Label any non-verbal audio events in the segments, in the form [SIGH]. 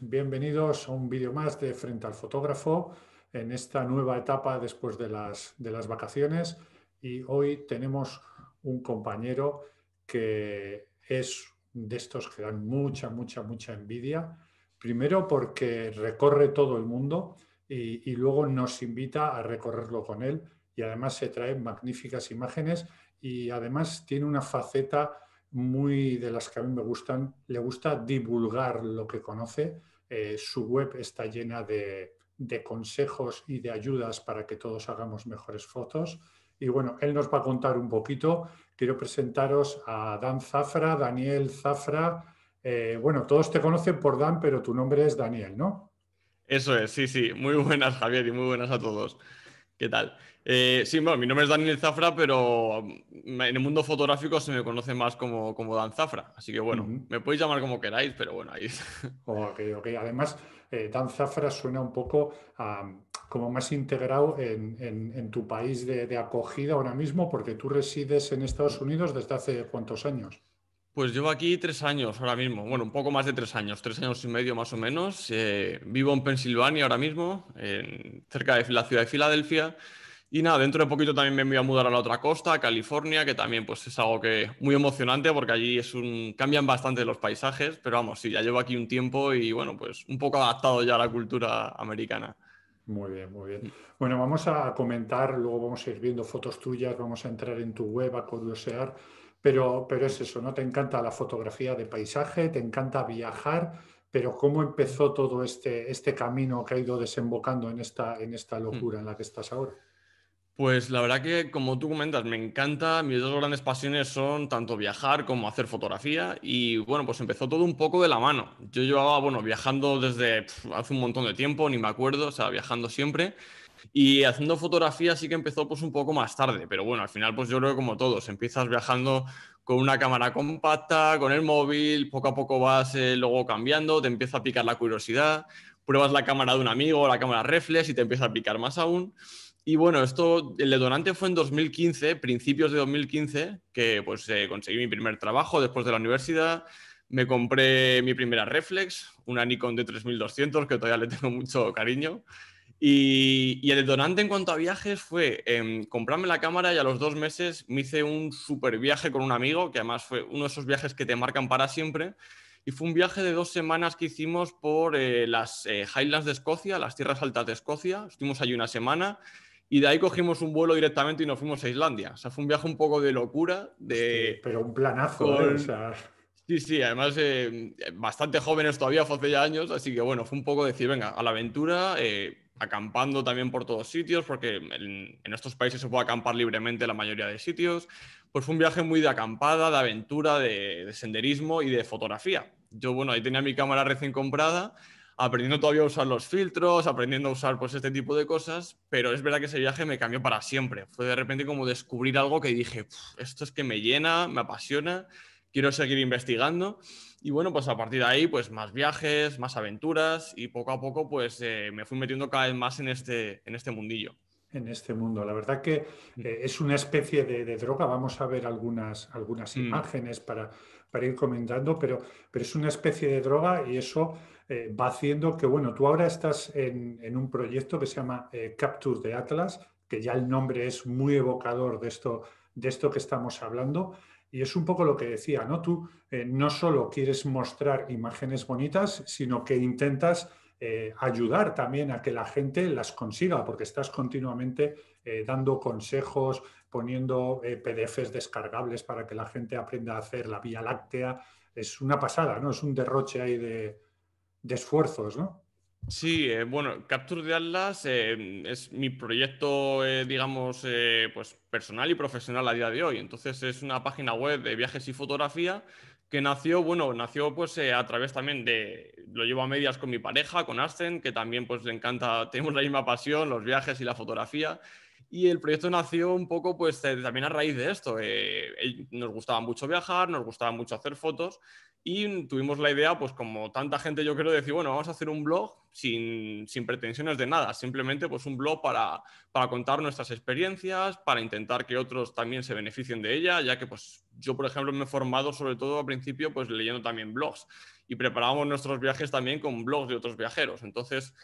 bienvenidos a un vídeo más de Frente al Fotógrafo en esta nueva etapa después de las, vacaciones y hoy tenemos un compañero que es de estos que dan mucha, mucha, mucha envidia, primero porque recorre todo el mundo y, y luego nos invita a recorrerlo con él y además se trae magníficas imágenes y además tiene una faceta muy de las que a mí me gustan, le gusta divulgar lo que conoce eh, su web está llena de, consejos y de ayudas para que todos hagamos mejores fotos. Y bueno, él nos va a contar un poquito. Quiero presentaros a Dan Zafra, Daniel Zafra. Eh, bueno, todos te conocen por Dan, pero tu nombre es Daniel, ¿no? Eso es, sí, sí. Muy buenas, Javier, y muy buenas a todos. ¿Qué tal? Eh, sí, bueno, mi nombre es Daniel Zafra, pero mm, en el mundo fotográfico se me conoce más como, Dan Zafra. Así que bueno, me podéis llamar como queráis, pero bueno, ahí. [LAUGHS] ok, ok. Además, eh, Dan Zafra suena un poco como más integrado en, tu país de, acogida ahora mismo, porque tú resides en Estados Unidos desde hace cuántos años. Pues llevo aquí tres años ahora mismo, bueno, un poco más de tres años, tres años y medio más o menos. Eh, vivo en Pensilvania ahora mismo, cerca de la ciudad de Filadelfia. Y nada, dentro de poquito también me voy a mudar a la otra costa, a California, que también pues es algo que muy emocionante porque allí es un cambian bastante los paisajes, pero vamos, sí, ya llevo aquí un tiempo y bueno, pues un poco adaptado ya a la cultura americana. Muy bien, muy bien. Mm. Bueno, vamos a comentar, luego vamos a ir viendo fotos tuyas, vamos a entrar en tu web a curiosear, pero, pero es eso, ¿no? Te encanta la fotografía de paisaje, te encanta viajar, pero ¿cómo empezó todo este, este camino que ha ido desembocando en esta, en esta mm. locura en la que estás ahora? Pues la verdad que, como tú comentas, me encanta. Mis dos grandes pasiones son tanto viajar como hacer fotografía. Y bueno, pues empezó todo un poco de la mano. Yo llevaba, bueno, viajando desde hace un montón de tiempo, ni me acuerdo, o sea, viajando siempre. Y haciendo fotografía sí que empezó pues un poco más tarde, pero bueno, al final pues yo creo que como todos, empiezas viajando con una cámara compacta, con el móvil, poco a poco vas eh, luego cambiando, te empieza a picar la curiosidad, pruebas la cámara de un amigo, la cámara reflex y te empieza a picar más aún. Y bueno, esto, el donante fue en 2015, principios de 2015, que pues eh, conseguí mi primer trabajo después de la universidad. Me compré mi primera reflex, una Nikon de 3200 que todavía le tengo mucho cariño. Y, el donante en cuanto a viajes fue em, comprarme la cámara y a los dos meses me hice un super viaje con un amigo, que además fue uno de esos viajes que te marcan para siempre. Y fue un viaje de dos semanas que hicimos por eh, las eh, Highlands de Escocia, las tierras altas de Escocia. Estuvimos allí una semana y de ahí cogimos un vuelo directamente y nos fuimos a Islandia. O sea, fue un viaje un poco de locura. De... pero un planazo. ¿eh? Sí, sí, además eh, bastante jóvenes todavía, fue hace ya años, así que bueno, fue un poco decir, venga, a la aventura, eh, acampando también por todos sitios, porque en, estos países se puede acampar libremente la mayoría de sitios. Pues fue un viaje muy de acampada, de aventura, de, de senderismo y de fotografía. Yo, bueno, ahí tenía mi cámara recién comprada aprendiendo todavía a usar los filtros, aprendiendo a usar pues este tipo de cosas, pero es verdad que ese viaje me cambió para siempre. Fue de repente como descubrir algo que dije, esto es que me llena, me apasiona, quiero seguir investigando. Y bueno, pues a partir de ahí, pues más viajes, más aventuras y poco a poco pues eh, me fui metiendo cada vez más en este, en este mundillo en este mundo. La verdad que mm. eh, es una especie de, droga. Vamos a ver algunas, algunas mm. imágenes para, ir comentando, pero, pero es una especie de droga y eso eh, va haciendo que, bueno, tú ahora estás en, un proyecto que se llama eh, Capture de Atlas, que ya el nombre es muy evocador de esto, de esto que estamos hablando. Y es un poco lo que decía, ¿no? Tú eh, no solo quieres mostrar imágenes bonitas, sino que intentas ayudar también a que la gente las consiga, porque estás continuamente dando consejos, poniendo PDFs descargables para que la gente aprenda a hacer la Vía Láctea. Es una pasada, ¿no? Es un derroche ahí de, de esfuerzos, ¿no? Sí, eh, bueno, Capture de Atlas eh, es mi proyecto, eh, digamos, pues personal y profesional a día de hoy. Entonces es una página web de viajes y fotografía que nació, bueno, nació pues a través también de, lo llevo a medias con mi pareja, con Arsen, que también pues le encanta, [LAUGHS] tenemos la misma pasión, los viajes y la fotografía. Y el proyecto nació un poco pues también a raíz de esto. nos gustaba mucho viajar, nos gustaba mucho hacer fotos y tuvimos la idea, pues como tanta gente yo creo, decir, bueno, vamos a hacer un blog sin, pretensiones de nada, simplemente pues un blog para, contar nuestras experiencias, para intentar que otros también se beneficien de ella, ya que pues yo, por ejemplo, me he formado sobre todo al principio pues leyendo también blogs y preparábamos nuestros viajes también con blogs de otros viajeros. Entonces,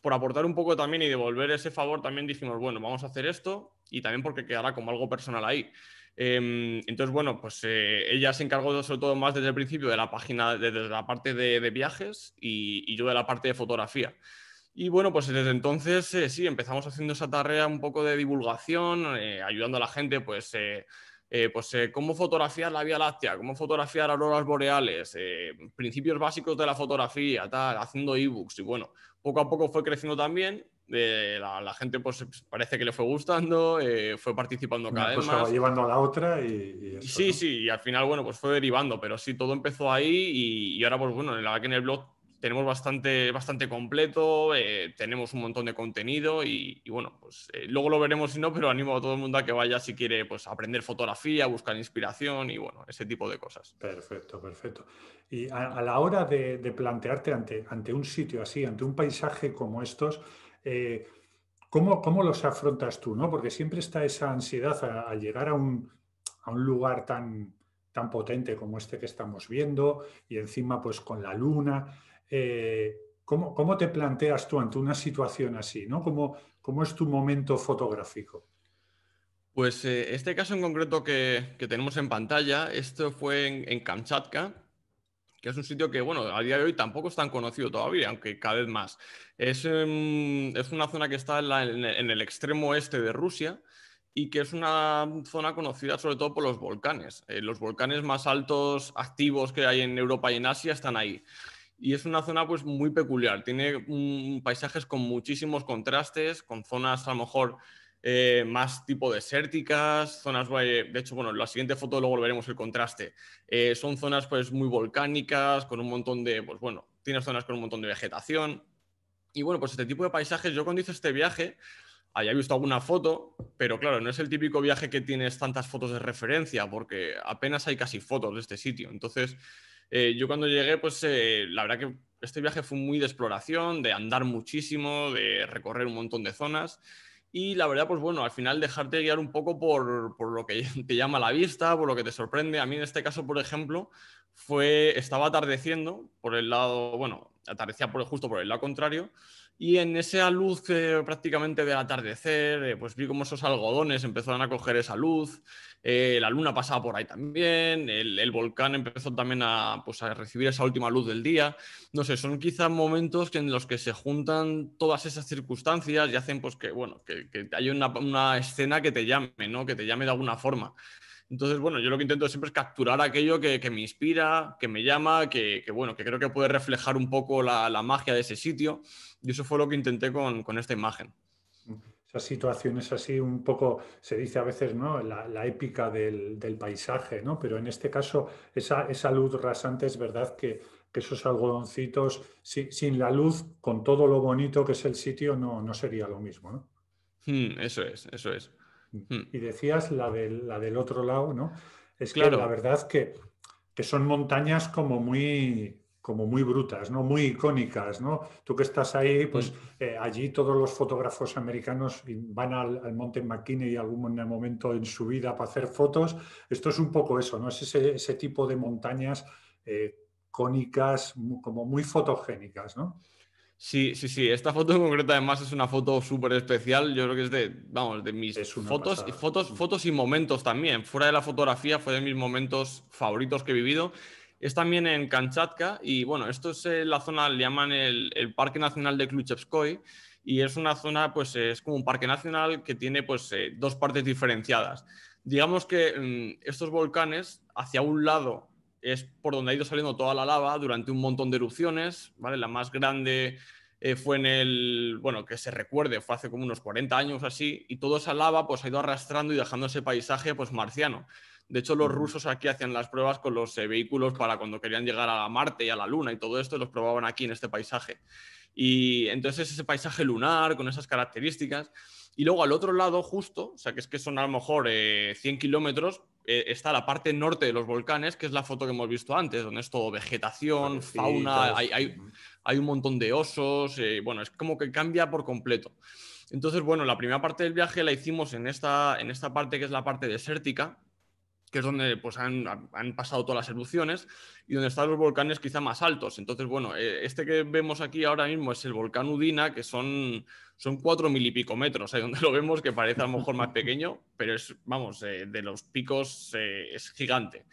por aportar un poco también y devolver ese favor, también dijimos, bueno, vamos a hacer esto y también porque quedará como algo personal ahí. Em, entonces, bueno, pues eh, ella se encargó sobre todo más desde el principio de la página, desde la parte de, viajes y, yo de la parte de fotografía. Y bueno, pues desde entonces eh, sí, empezamos haciendo esa tarea un poco de divulgación, eh, ayudando a la gente, pues... pues cómo fotografiar la Vía Láctea, cómo fotografiar auroras boreales, principios básicos de la fotografía, tal, haciendo ebooks y bueno, poco a poco fue creciendo también eh, la, gente pues parece que le fue gustando, eh, fue participando cada vez más. llevando a la otra y, Sí, sí, y al final, bueno, pues fue derivando, pero sí, todo empezó ahí y, ahora, pues bueno, la que en el blog tenemos bastante, bastante completo, eh, tenemos un montón de contenido y, bueno, pues luego lo veremos si no, pero animo a todo el mundo a que vaya si quiere pues aprender fotografía, buscar inspiración y bueno, ese tipo de cosas. Perfecto, perfecto. Y a, la hora de, plantearte ante, ante un sitio así, ante un paisaje como estos, eh, ¿cómo, los afrontas tú? ¿no? Porque siempre está esa ansiedad al llegar a un, lugar tan, tan potente como este que estamos viendo y encima pues con la luna. Eh, ¿cómo, te planteas tú ante una situación así? ¿no? ¿Cómo, es tu momento fotográfico? Pues eh, este caso en concreto que, tenemos en pantalla, esto fue en Kamchatka, que es un sitio que, bueno, a día de hoy tampoco es tan conocido todavía, aunque cada vez más. Es, em, una zona que está en, el extremo este de Rusia y que es una zona conocida sobre todo por los volcanes. Eh, los volcanes más altos activos que hay en Europa y en Asia están ahí. Y es una zona pues muy peculiar, tiene paisajes con muchísimos contrastes, con zonas a lo mejor eh, más tipo desérticas, zonas, eh, de hecho, bueno, la siguiente foto luego veremos el contraste. Eh, son zonas pues muy volcánicas, con un montón de, pues bueno, tienes zonas con un montón de vegetación. Y bueno, pues este tipo de paisajes, yo cuando hice este viaje, ...había visto alguna foto, pero claro, no es el típico viaje que tienes tantas fotos de referencia, porque apenas hay casi fotos de este sitio. Entonces, yo cuando llegué, pues la verdad que este viaje fue muy de exploración, de andar muchísimo, de recorrer un montón de zonas y la verdad, pues bueno, al final dejarte guiar un poco por, por, lo que [LAUGHS] te llama la vista, por lo que te sorprende. A mí en este caso, por ejemplo, fue, estaba atardeciendo por el lado, bueno, atardecía por, justo por el lado contrario, y en esa luz prácticamente del atardecer, eh, pues vi cómo esos algodones empezaron a coger esa luz, eh, la luna pasaba por ahí también, el, volcán empezó también pues, a, recibir esa última luz del día. No sé, son quizás momentos en los que se juntan todas esas circunstancias y hacen pues, que, bueno, que, que haya una, escena que te llame, ¿no? que te llame de alguna forma. Entonces, bueno, yo lo que intento siempre es capturar aquello que, me inspira, que me llama, que, bueno, que creo que puede reflejar un poco la, magia de ese sitio. Y eso fue lo que intenté con, esta imagen esas situaciones así un poco, se dice a veces, ¿no? La, épica del, paisaje, ¿no? Pero en este caso, esa, luz rasante es verdad que, esos algodoncitos, sin la luz, con todo lo bonito que es el sitio, no, no sería lo mismo, ¿no? Hmm, eso es, eso es. Hmm. Y decías la, la del otro lado, ¿no? Es claro. que la verdad que, son montañas como muy como muy brutas, ¿no? Muy icónicas, ¿no? Tú que estás ahí, pues hmm. eh, allí todos los fotógrafos americanos van al, al Monte McKinney algún momento en su vida para hacer fotos. Esto es un poco eso, ¿no? Es ese, ese tipo de montañas eh, cónicas, como muy fotogénicas, ¿no? Sí, sí, sí. Esta foto en concreto, además, es una foto súper especial. Yo creo que es de, vamos, de mis fotos, fotos, mm. fotos y momentos también. Fuera de la fotografía, fue de mis momentos favoritos que he vivido. Es también en Kamchatka y, bueno, esto es eh, la zona, le llaman el, Parque Nacional de Kluchevskoy y es una zona, pues eh, es como un parque nacional que tiene pues eh, dos partes diferenciadas. Digamos que mm, estos volcanes, hacia un lado es por donde ha ido saliendo toda la lava durante un montón de erupciones, ¿vale? La más grande eh, fue en el, bueno, que se recuerde, fue hace como unos 40 años así, y toda esa lava pues ha ido arrastrando y dejando ese paisaje pues marciano. De hecho, los rusos aquí hacían las pruebas con los eh, vehículos para cuando querían llegar a Marte y a la Luna y todo esto, los probaban aquí en este paisaje. Y entonces ese paisaje lunar con esas características. Y luego al otro lado, justo, o sea, que es que son a lo mejor 100 eh, kilómetros, eh, está la parte norte de los volcanes, que es la foto que hemos visto antes, donde es todo vegetación, fauna, hay, un montón de osos, eh, bueno, es como que cambia por completo. Entonces, bueno, la primera parte del viaje la hicimos en esta, en esta parte que es la parte desértica, que es donde pues, han, pasado todas las erupciones y donde están los volcanes quizá más altos. Entonces, bueno, eh, este que vemos aquí ahora mismo es el volcán Udina, que son, son cuatro mil y pico metros, ¿eh? ahí [LAUGHS] donde lo vemos, que parece a lo mejor más pequeño, pero es, vamos, eh, de los picos es gigante.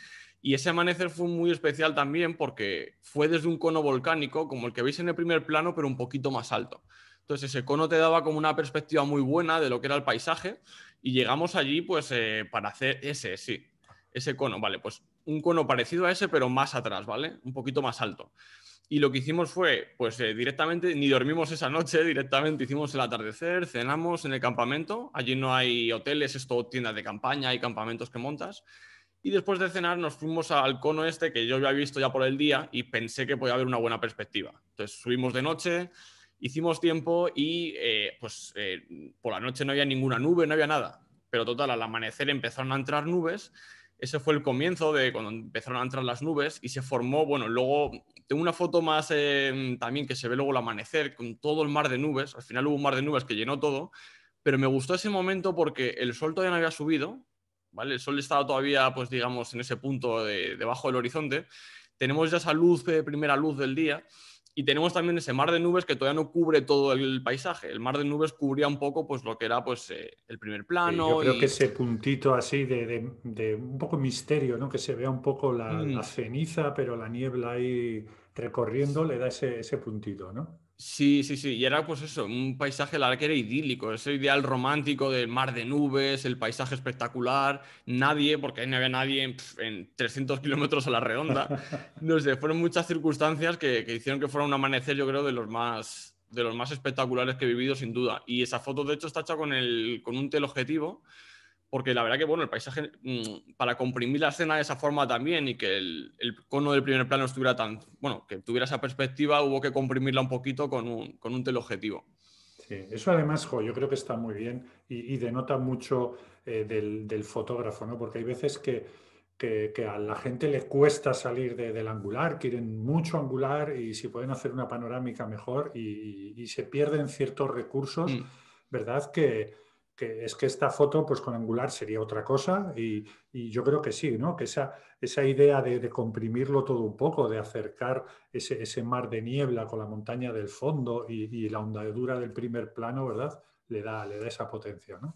Y ese amanecer fue muy especial también porque fue desde un cono volcánico, como el que veis en el primer plano, pero un poquito más alto. Entonces ese cono te daba como una perspectiva muy buena de lo que era el paisaje y llegamos allí pues para hacer ese, sí, ese cono, vale, pues un cono parecido a ese, pero más atrás, ¿vale? Un poquito más alto. Y lo que hicimos fue, pues eh, directamente, ni dormimos esa noche, [LAUGHS] directamente hicimos el atardecer, cenamos en el campamento, allí no hay hoteles, esto todo tiendas de campaña, hay campamentos que montas. Y después de cenar nos fuimos al cono este que yo había visto ya por el día y pensé que podía haber una buena perspectiva. Entonces subimos de noche, hicimos tiempo y eh, pues eh, por la noche no había ninguna nube, no había nada. Pero total, al amanecer empezaron a entrar nubes ese fue el comienzo de cuando empezaron a entrar las nubes y se formó, bueno, luego tengo una foto más eh, también que se ve luego el amanecer con todo el mar de nubes, al final hubo un mar de nubes que llenó todo, pero me gustó ese momento porque el sol todavía no había subido, ¿vale? El sol estaba todavía, pues digamos, en ese punto debajo del horizonte, tenemos ya esa luz, primera luz del día y tenemos también ese mar de nubes que todavía no cubre todo el paisaje. El mar de nubes cubría un poco pues, lo que era pues, eh, el primer plano. yo creo que ese puntito así de, un poco misterio, ¿no? que se vea un poco la, mm. la ceniza, pero la niebla ahí recorriendo le da ese, ese puntito. ¿no? Sí, sí, sí. Y era pues eso, un paisaje, la que era idílico, ese ideal romántico del mar de nubes, el paisaje espectacular, nadie, porque ahí no había nadie en, 300 kilómetros a la redonda. [LAUGHS] No sé, fueron muchas circunstancias que, hicieron que fuera un amanecer, yo creo, de los más, de los más espectaculares que he vivido, sin duda. Y esa foto, de hecho, está hecha con, con un teleobjetivo porque la verdad que, bueno, el paisaje, mm, para comprimir la escena de esa forma también y que el, cono del primer plano estuviera tan, bueno, que tuviera esa perspectiva, hubo que comprimirla un poquito con un, con un teleobjetivo. Sí, eso además, jo, yo creo que está muy bien y, denota mucho eh, del, fotógrafo, ¿no? Porque hay veces que, que, a la gente le cuesta salir del angular, quieren mucho angular y si pueden hacer una panorámica mejor y, se pierden ciertos recursos, mm. ¿verdad? Que, que es que esta foto pues con angular sería otra cosa y, yo creo que sí, ¿no? que esa, idea de, comprimirlo todo un poco, de acercar ese, mar de niebla con la montaña del fondo y, la hondadura del primer plano, ¿verdad? Le da, le da esa potencia, ¿no?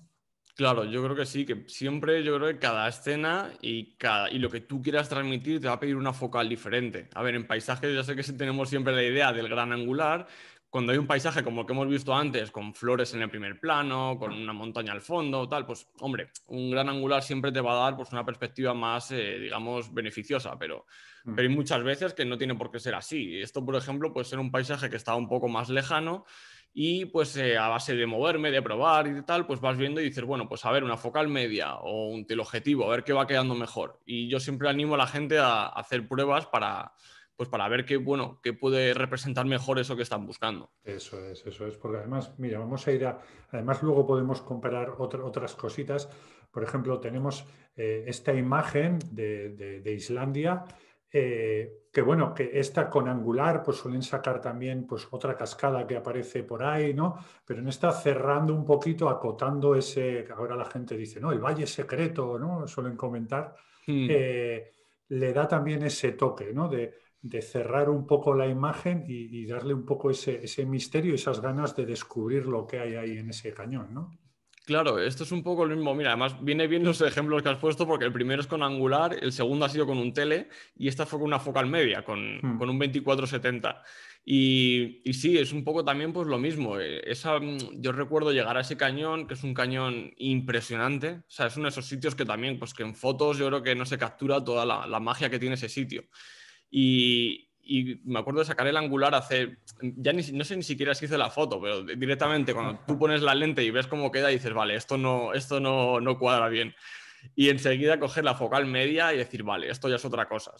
Claro, yo creo que sí, que siempre yo creo que cada escena y, y lo que tú quieras transmitir te va a pedir una focal diferente. A ver, en paisajes ya sé que [LAUGHS] tenemos siempre la idea del gran angular, cuando hay un paisaje como el que hemos visto antes, con flores en el primer plano, con una montaña al fondo, tal, pues hombre, un gran angular siempre te va a dar pues, una perspectiva más, eh, digamos, beneficiosa, pero, mm. pero hay muchas veces que no tiene por qué ser así. Esto, por ejemplo, puede ser un paisaje que está un poco más lejano y pues eh, a base de moverme, de probar y de tal, pues vas viendo y dices, bueno, pues a ver, una focal media o un teleobjetivo, a ver qué va quedando mejor. Y yo siempre animo a la gente a hacer pruebas para pues para ver qué, bueno, qué puede representar mejor eso que están buscando. Eso es, eso es, porque además, mira, vamos a ir a, además luego podemos comparar otras cositas. Por ejemplo, tenemos eh, esta imagen de, Islandia, eh, que bueno, que esta con angular, pues suelen sacar también pues otra cascada que aparece por ahí, ¿no? Pero en esta cerrando un poquito, acotando ese, ahora la gente dice, no, el valle secreto, ¿no? Suelen comentar, hmm. eh, le da también ese toque, ¿no? De de cerrar un poco la imagen y, darle un poco ese, misterio misterio, esas ganas de descubrir lo que hay ahí en ese cañón, ¿no? Claro, esto es un poco lo mismo. Mira, además viene bien los ejemplos que has puesto porque el primero es con angular, el segundo ha sido con un tele y esta fue con una focal media, con, hmm. un 2470. Y, y, sí, es un poco también pues lo mismo. Eh, mm, yo recuerdo llegar a ese cañón, que es un cañón impresionante. O sea, es uno de esos sitios que también, pues que en fotos yo creo que no se captura toda la magia que tiene ese sitio. Y, me acuerdo de sacar el angular hace, ya no sé ni siquiera si hice la foto, pero directamente cuando tú pones la lente y ves cómo queda, dices, vale, esto no, esto no, cuadra bien. Y enseguida coger la focal media y decir, vale, esto ya es otra cosa,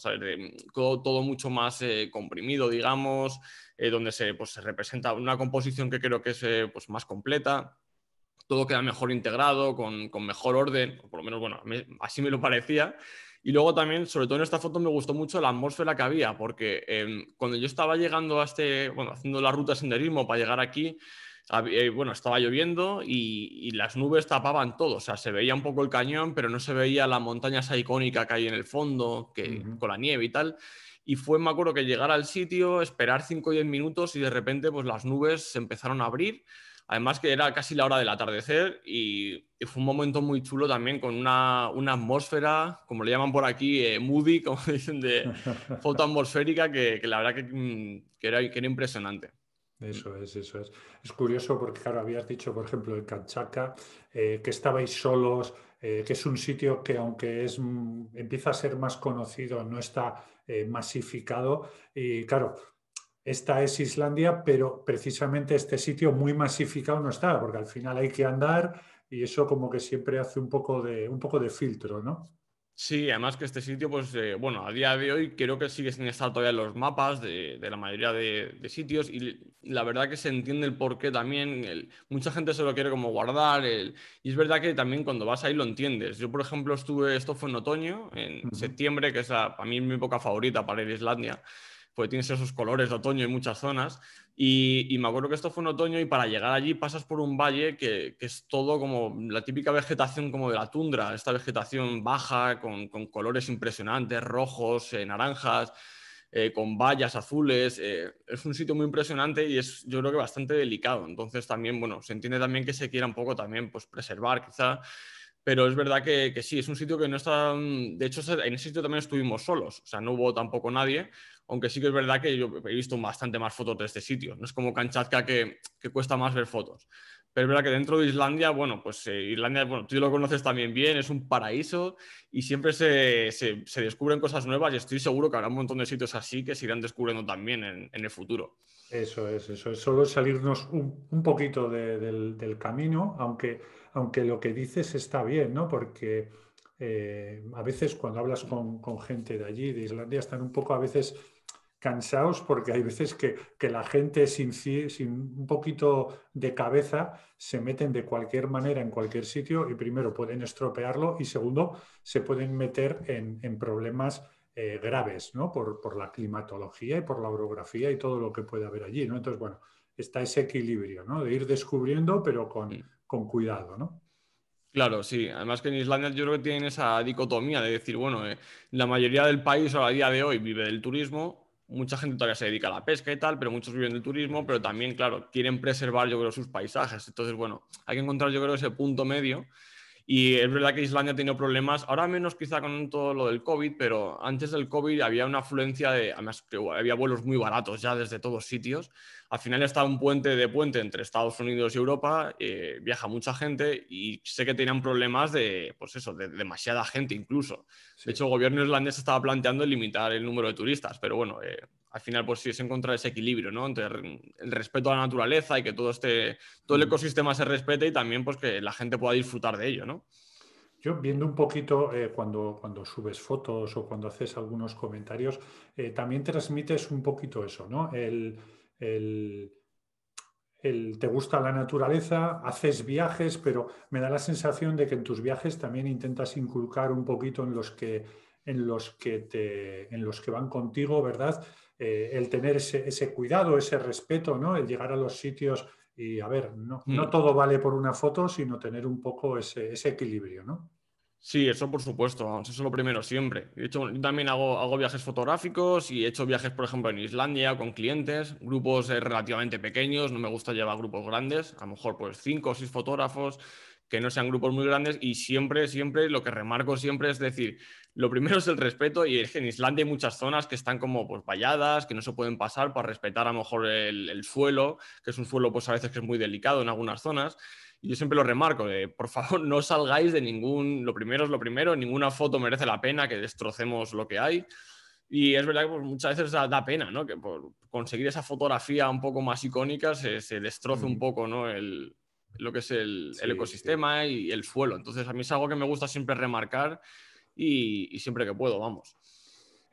todo, mucho más eh, comprimido, digamos, eh, donde pues, se, representa una composición que creo que es eh, pues, más completa todo queda mejor integrado, con, mejor orden, por lo menos, bueno, así me lo parecía. Y luego también, sobre todo en esta foto, me gustó mucho la atmósfera que había, porque em, cuando yo estaba llegando a este, bueno, haciendo la ruta senderismo para llegar aquí, eh, bueno, estaba lloviendo y, las nubes tapaban todo, o sea, se veía un poco el cañón, pero no se veía la montaña esa icónica que hay en el fondo, que, con la nieve y tal. Y fue, me acuerdo, que llegar al sitio, esperar 5 o 10 minutos y de repente pues las nubes se empezaron a abrir Además que era casi la hora del atardecer y, fue un momento muy chulo también con una, atmósfera, como le llaman por aquí, eh, moody, [LAUGHS] como dicen, de [LAUGHS] foto atmosférica, que, la verdad mm, que, era, que, era, impresionante. Eso es, eso es. Es curioso porque, claro, habías dicho, por ejemplo, el Canchaca, eh, que estabais solos, eh, que es un sitio que aunque es, mm, empieza a ser más conocido, no está masificado. Y claro, esta es Islandia, pero precisamente este sitio muy masificado no está, porque al final hay que andar y eso como que siempre hace un poco de, un poco de filtro, ¿no? Sí, además que este sitio, pues eh, bueno, a día de hoy creo que sigue sin estar todavía en los mapas de, la mayoría de, sitios y la verdad que se entiende el porqué también, mucha gente se lo quiere como guardar y es verdad que también cuando vas ahí lo entiendes. Yo, por ejemplo, estuve, esto fue en otoño, en septiembre, que es a para mí mi época favorita para ir a Islandia porque tienes esos colores de otoño en muchas zonas. Y, me acuerdo que esto fue en otoño y para llegar allí pasas por un valle que, es todo como la típica vegetación como de la tundra, esta vegetación baja con, colores impresionantes, rojos, eh, naranjas. Eh, con vallas azules. Eh, es un sitio muy impresionante y es, yo creo que bastante delicado. Entonces también, bueno, se entiende también que se quiera un poco también, pues preservar quizá pero es verdad que, sí, es un sitio que no está, mm, de hecho en ese sitio también estuvimos solos, o sea, no hubo tampoco nadie, aunque sí que es verdad que yo he visto bastante más fotos de este sitio, no es como canchatka que, que cuesta más ver fotos, pero es verdad que dentro de Islandia, bueno, pues eh, Islandia, bueno, tú lo conoces también bien, es un paraíso y siempre se, se, se, descubren cosas nuevas y estoy seguro que habrá un montón de sitios así que se irán descubriendo también en, en el futuro. Eso es, eso es solo salirnos un, poquito del, camino, aunque, aunque lo que dices está bien, ¿no? Porque eh, a veces cuando hablas con, gente de allí, de Islandia, están un poco a veces cansados porque hay veces que, la gente sin, sin un poquito de cabeza se meten de cualquier manera en cualquier sitio y primero pueden estropearlo y segundo se pueden meter en, en problemas eh, graves ¿no? por, la climatología y por la orografía y todo lo que puede haber allí. ¿no? Entonces, bueno, está ese equilibrio ¿no? de ir descubriendo, pero con, cuidado. ¿no? Claro, sí. Además que en Islandia yo creo que tienen esa dicotomía de decir, bueno, eh, la mayoría del país a día de hoy vive del turismo, mucha gente todavía se dedica a la pesca y tal, pero muchos viven del turismo, pero también, claro, quieren preservar yo creo sus paisajes. Entonces, bueno, hay que encontrar yo creo ese punto medio y es verdad que Islandia ha tenido problemas, ahora menos quizá con todo lo del COVID, pero antes del COVID había una afluencia de, además había vuelos muy baratos ya desde todos sitios. Al final está un puente de puente entre Estados Unidos y Europa, eh, viaja mucha gente y sé que tenían problemas de, pues eso, de demasiada gente incluso. De hecho, el gobierno islandés estaba planteando limitar el número de turistas, pero bueno, eh, al final pues sí es encontrar ese equilibrio, ¿no? Entre el respeto a la naturaleza y que todo este, todo el mm. ecosistema se respete y también pues que la gente pueda disfrutar de ello, ¿no? Yo viendo un poquito eh, cuando, cuando subes fotos o cuando haces algunos comentarios, eh, también transmites un poquito eso, ¿no? El, te gusta la naturaleza, haces viajes, pero me da la sensación de que en tus viajes también intentas inculcar un poquito en los que, en los que, en los que van contigo, ¿verdad? Eh, el tener ese, cuidado, ese respeto, ¿no? El llegar a los sitios y, a ver, no, mm. todo vale por una foto, sino tener un poco ese, equilibrio, ¿no? Sí, eso por supuesto, eso es lo primero siempre. De hecho, yo también hago, viajes fotográficos y he hecho viajes, por ejemplo, en Islandia con clientes, grupos eh, relativamente pequeños, no me gusta llevar grupos grandes, a lo mejor pues cinco o seis fotógrafos, que no sean grupos muy grandes y siempre, siempre, lo que remarco siempre es decir, lo primero es el respeto y en Islandia hay muchas zonas que están como pues valladas, que no se pueden pasar para respetar a lo mejor el, suelo, que es un suelo pues a veces que es muy delicado en algunas zonas. Y yo siempre lo remarco, por favor [LAUGHS] no salgáis de ningún, lo primero es lo primero, ninguna foto merece la pena que destrocemos lo que hay. Y es verdad que pues, muchas veces da, pena, ¿no? Que por conseguir esa fotografía un poco más icónica se, destroce un mm. poco, ¿no? El, lo que es el, ecosistema y el suelo. Entonces, a mí es algo que me gusta siempre remarcar y, siempre que puedo, vamos.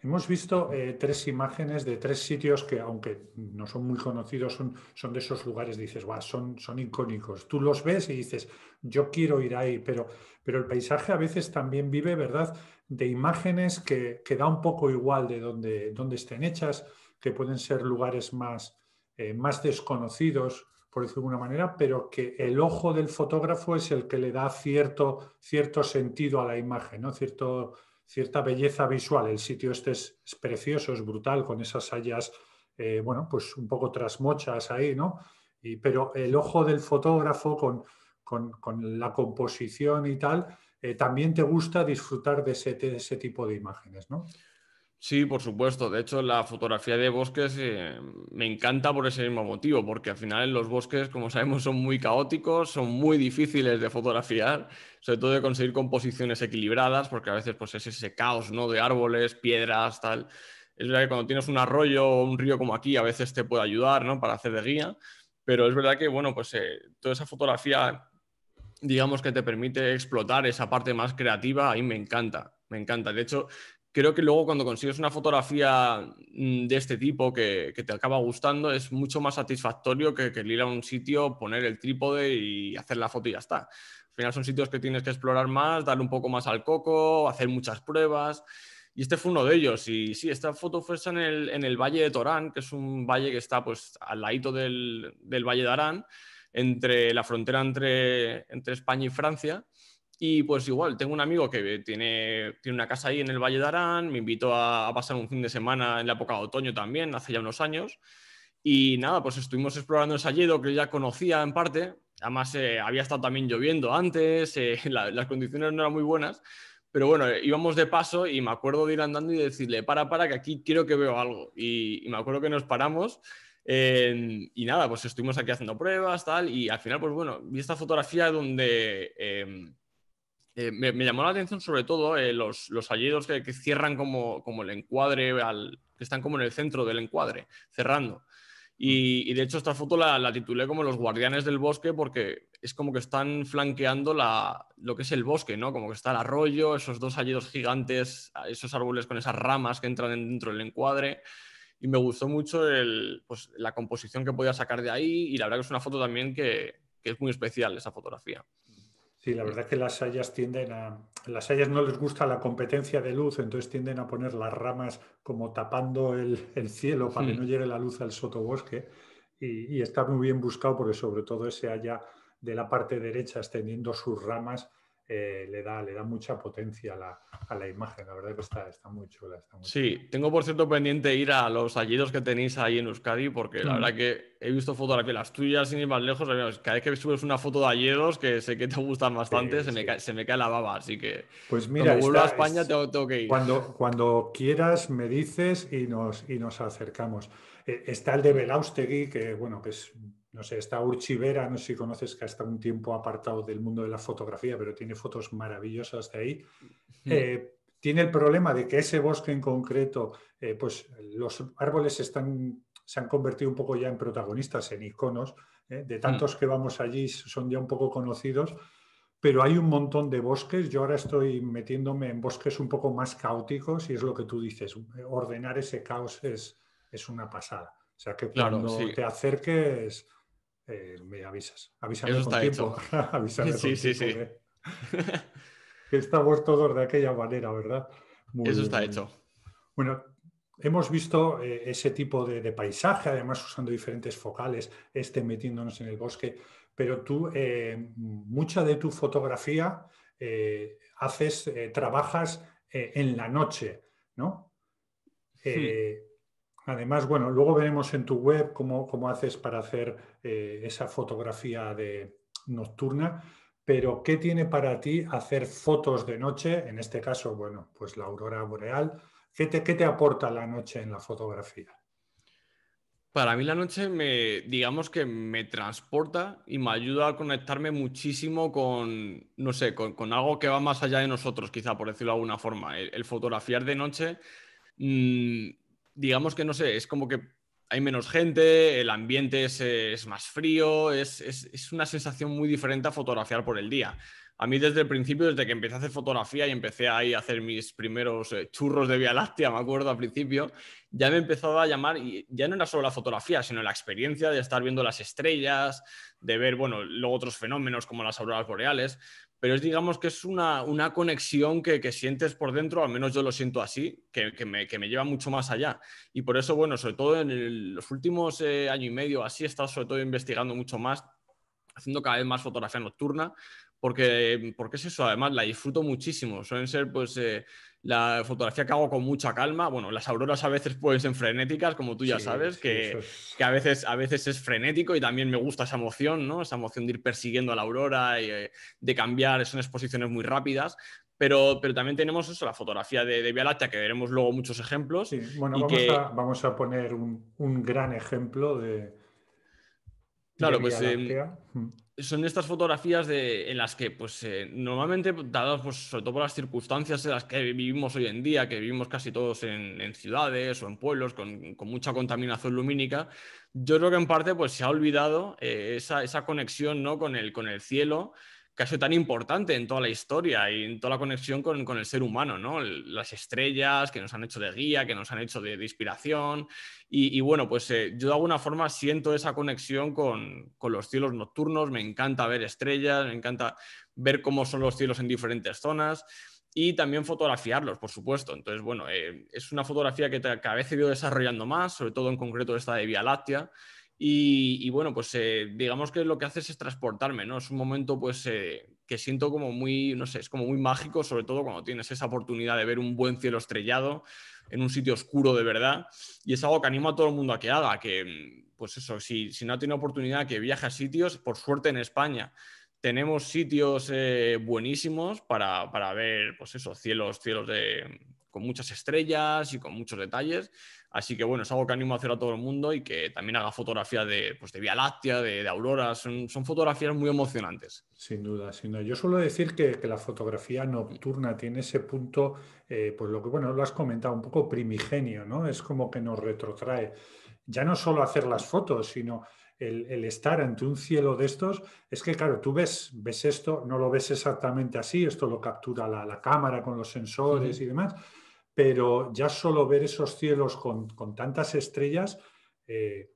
Hemos visto eh, tres imágenes de tres sitios que, aunque no son muy conocidos, son, de esos lugares, dices, son, son icónicos. Tú los ves y dices, yo quiero ir ahí, pero, pero el paisaje a veces también vive, ¿verdad?, de imágenes que, da un poco igual de dónde, estén hechas, que pueden ser lugares más, eh, más desconocidos, por decirlo de alguna manera, pero que el ojo del fotógrafo es el que le da cierto, cierto sentido a la imagen, cierta belleza visual. El sitio este es, precioso, es brutal, con esas hayas, eh, bueno, pues un poco trasmochas ahí, ¿no? pero el ojo del fotógrafo con, la composición y tal, eh, también te gusta disfrutar de ese, de ese tipo de imágenes, ¿no? Sí, por supuesto. De hecho, la fotografía de bosques eh, me encanta por ese mismo motivo, porque al final los bosques, como sabemos, son muy caóticos, son muy difíciles de fotografiar, sobre todo de conseguir composiciones equilibradas, porque a veces pues, es ese caos ¿no? de árboles, piedras, tal. Es verdad que cuando tienes un arroyo o un río como aquí, a veces te puede ayudar ¿no? para hacer de guía, pero es verdad que bueno, pues, eh, toda esa fotografía, digamos que te permite explotar esa parte más creativa, ahí me encanta me encanta. De hecho, creo que luego cuando consigues una fotografía mm, de este tipo que, te acaba gustando, es mucho más satisfactorio que, ir a un sitio, poner el trípode y hacer la foto y ya está. Al final son sitios que tienes que explorar más, darle un poco más al coco, hacer muchas pruebas. Y este fue uno de ellos. Y sí, esta foto fue en el, en el Valle de Torán, que es un valle que está pues al ladito del, del Valle de Arán, entre la frontera entre, entre España y Francia y pues igual, tengo un amigo que tiene, tiene una casa ahí en el Valle de Arán, me invitó a, pasar un fin de semana en la época de otoño también, hace ya unos años. Y nada, pues estuvimos explorando el Salledo, que ya conocía en parte. Además, eh, había estado también lloviendo antes, eh, [LAUGHS] las condiciones no eran muy buenas. Pero bueno, íbamos de paso y me acuerdo de ir andando y decirle, para, para, que aquí quiero que veo algo. Y, me acuerdo que nos paramos y nada, pues estuvimos aquí haciendo pruebas, tal. Y al final, pues bueno, vi esta fotografía donde em, eh, me, llamó la atención sobre todo eh, los, los que, cierran como, el encuadre, que están como en el centro del encuadre, cerrando. Y, de hecho esta foto la, titulé como los guardianes del bosque porque es como que están flanqueando lo que es el bosque, ¿no? Como que está el arroyo, esos dos hallidos gigantes, esos árboles con esas ramas que entran dentro del encuadre y me gustó mucho pues, la composición que podía sacar de ahí y la verdad que es una foto también que es muy especial esa fotografía. Sí, la verdad es que las hayas tienden a. Las hayas no les gusta la competencia de luz, entonces tienden a poner las ramas como tapando el, cielo para que hmm. no llegue la luz al sotobosque. Y, y, está muy bien buscado porque, sobre todo, ese haya de la parte derecha extendiendo sus ramas eh, le, da, le da mucha potencia a la, imagen. La verdad que está, muy chula. sí, tengo por cierto pendiente ir a los hallidos que tenéis ahí en Euskadi, porque la mm. verdad que he visto fotografías, las tuyas sin ir más lejos. Cada vez que subes una foto de ayeros que sé que te gustan bastante, se, Me cae, la baba. Así que pues mira, cuando vuelva a España tengo, que ir. Cuando, cuando quieras, me dices y nos, y nos acercamos. Eh, está el de Belaustegui, que bueno, que es no sé, está Urchivera, no sé si conoces que ha estado un tiempo apartado del mundo de la fotografía, pero tiene fotos maravillosas de ahí. Mm. Eh, tiene el problema de que ese bosque en concreto, eh, pues los árboles están, se han convertido un poco ya en protagonistas, en iconos, eh, de tantos mm. que vamos allí son ya un poco conocidos, pero hay un montón de bosques. Yo ahora estoy metiéndome en bosques un poco más caóticos y es lo que tú dices, ordenar ese caos es, una pasada. O sea que cuando te acerques eh, me avisas. Avísame Eso tiempo. Hecho. [LAUGHS] sí. Eh. Estamos todos de aquella manera, ¿verdad? Eso está hecho. Bueno, hemos visto eh, ese tipo de, paisaje, además usando diferentes focales, este metiéndonos en el bosque, pero tú, mucha de tu fotografía haces, trabajas en la noche, ¿no? Sí. Hmm. Además, bueno, luego veremos en tu web cómo, haces para hacer eh, esa fotografía de nocturna, pero ¿qué tiene para ti hacer fotos de noche? En este caso, bueno, pues la aurora boreal. ¿Qué te, qué te aporta la noche en la fotografía? Para mí la noche me, digamos que me transporta y me ayuda a conectarme muchísimo con, no sé, con, algo que va más allá de nosotros, quizá por decirlo de alguna forma. El, fotografiar de noche mm, digamos que no sé, es como que hay menos gente, el ambiente es, más frío, es, una sensación muy diferente a fotografiar por el día. A mí desde el principio, desde que empecé a hacer fotografía y empecé a hacer mis primeros eh, churros de Vía Láctea, me acuerdo al principio, ya me empezaba a llamar, y ya no era solo la fotografía, sino la experiencia de estar viendo las estrellas, de ver, bueno, luego otros fenómenos como las auroras boreales, pero es digamos que es una, conexión que, sientes por dentro, al menos yo lo siento así, que, me, lleva mucho más allá. Y por eso, bueno, sobre todo en los últimos eh, año y medio así, he estado sobre todo investigando mucho más haciendo cada vez más fotografía nocturna, porque, porque es eso, además la disfruto muchísimo. Suelen ser pues eh, la fotografía que hago con mucha calma. Bueno, las auroras a veces pueden ser frenéticas, como tú ya sabes, que, a, veces, a veces es frenético y también me gusta esa emoción, ¿no? Esa emoción de ir persiguiendo a la aurora y eh, de cambiar, son exposiciones muy rápidas. Pero, pero también tenemos eso, la fotografía de, de que veremos luego muchos ejemplos. y bueno, vamos, a, vamos, a, poner un, un gran ejemplo de, Claro, pues em, son estas fotografías de, en las que, pues, eh, normalmente, pues, dadas, pues, sobre todo por las circunstancias en las que vivimos hoy en día, que vivimos casi todos en, ciudades o en pueblos con, mucha contaminación lumínica, yo creo que en parte, pues, se ha olvidado eh, esa, conexión, ¿no? con el cielo que tan importante en toda la historia y en toda la conexión con, el ser humano, ¿no? las estrellas que nos han hecho de guía, que nos han hecho de, inspiración. Y, bueno, pues eh, yo de alguna forma siento esa conexión con, los cielos nocturnos, me encanta ver estrellas, me encanta ver cómo son los cielos en diferentes zonas. Y también fotografiarlos, por supuesto. Entonces, bueno, eh, es una fotografía que cada vez he ido desarrollando más, sobre todo en concreto esta de Vía Láctea, y, bueno, pues eh, digamos que lo que haces es transportarme, ¿no? Es un momento pues eh, que siento como muy, no sé, es como muy mágico, sobre todo cuando tienes esa oportunidad de ver un buen cielo estrellado en un sitio oscuro de verdad. Y es algo que animo a todo el mundo a que haga, que mm, pues eso, si, si no tiene oportunidad que viaje a sitios, por suerte en España tenemos sitios eh, buenísimos para, para, ver, pues eso, cielos, cielos de, con muchas estrellas y con muchos detalles, Así que bueno, es algo que animo a hacer a todo el mundo y que también haga fotografía de, pues, de Vía Láctea, de, de Aurora. Son, fotografías muy emocionantes. Sin duda, sin duda. Yo suelo decir que, que la fotografía nocturna tiene ese punto, eh, pues lo que bueno, lo has comentado, un poco primigenio, ¿no? Es como que nos retrotrae. Ya no solo hacer las fotos, sino el, estar ante un cielo de estos, es que claro, tú ves, ves esto, no lo ves exactamente así, esto lo captura la, la cámara con los sensores y demás, pero ya solo ver esos cielos con, tantas estrellas, eh,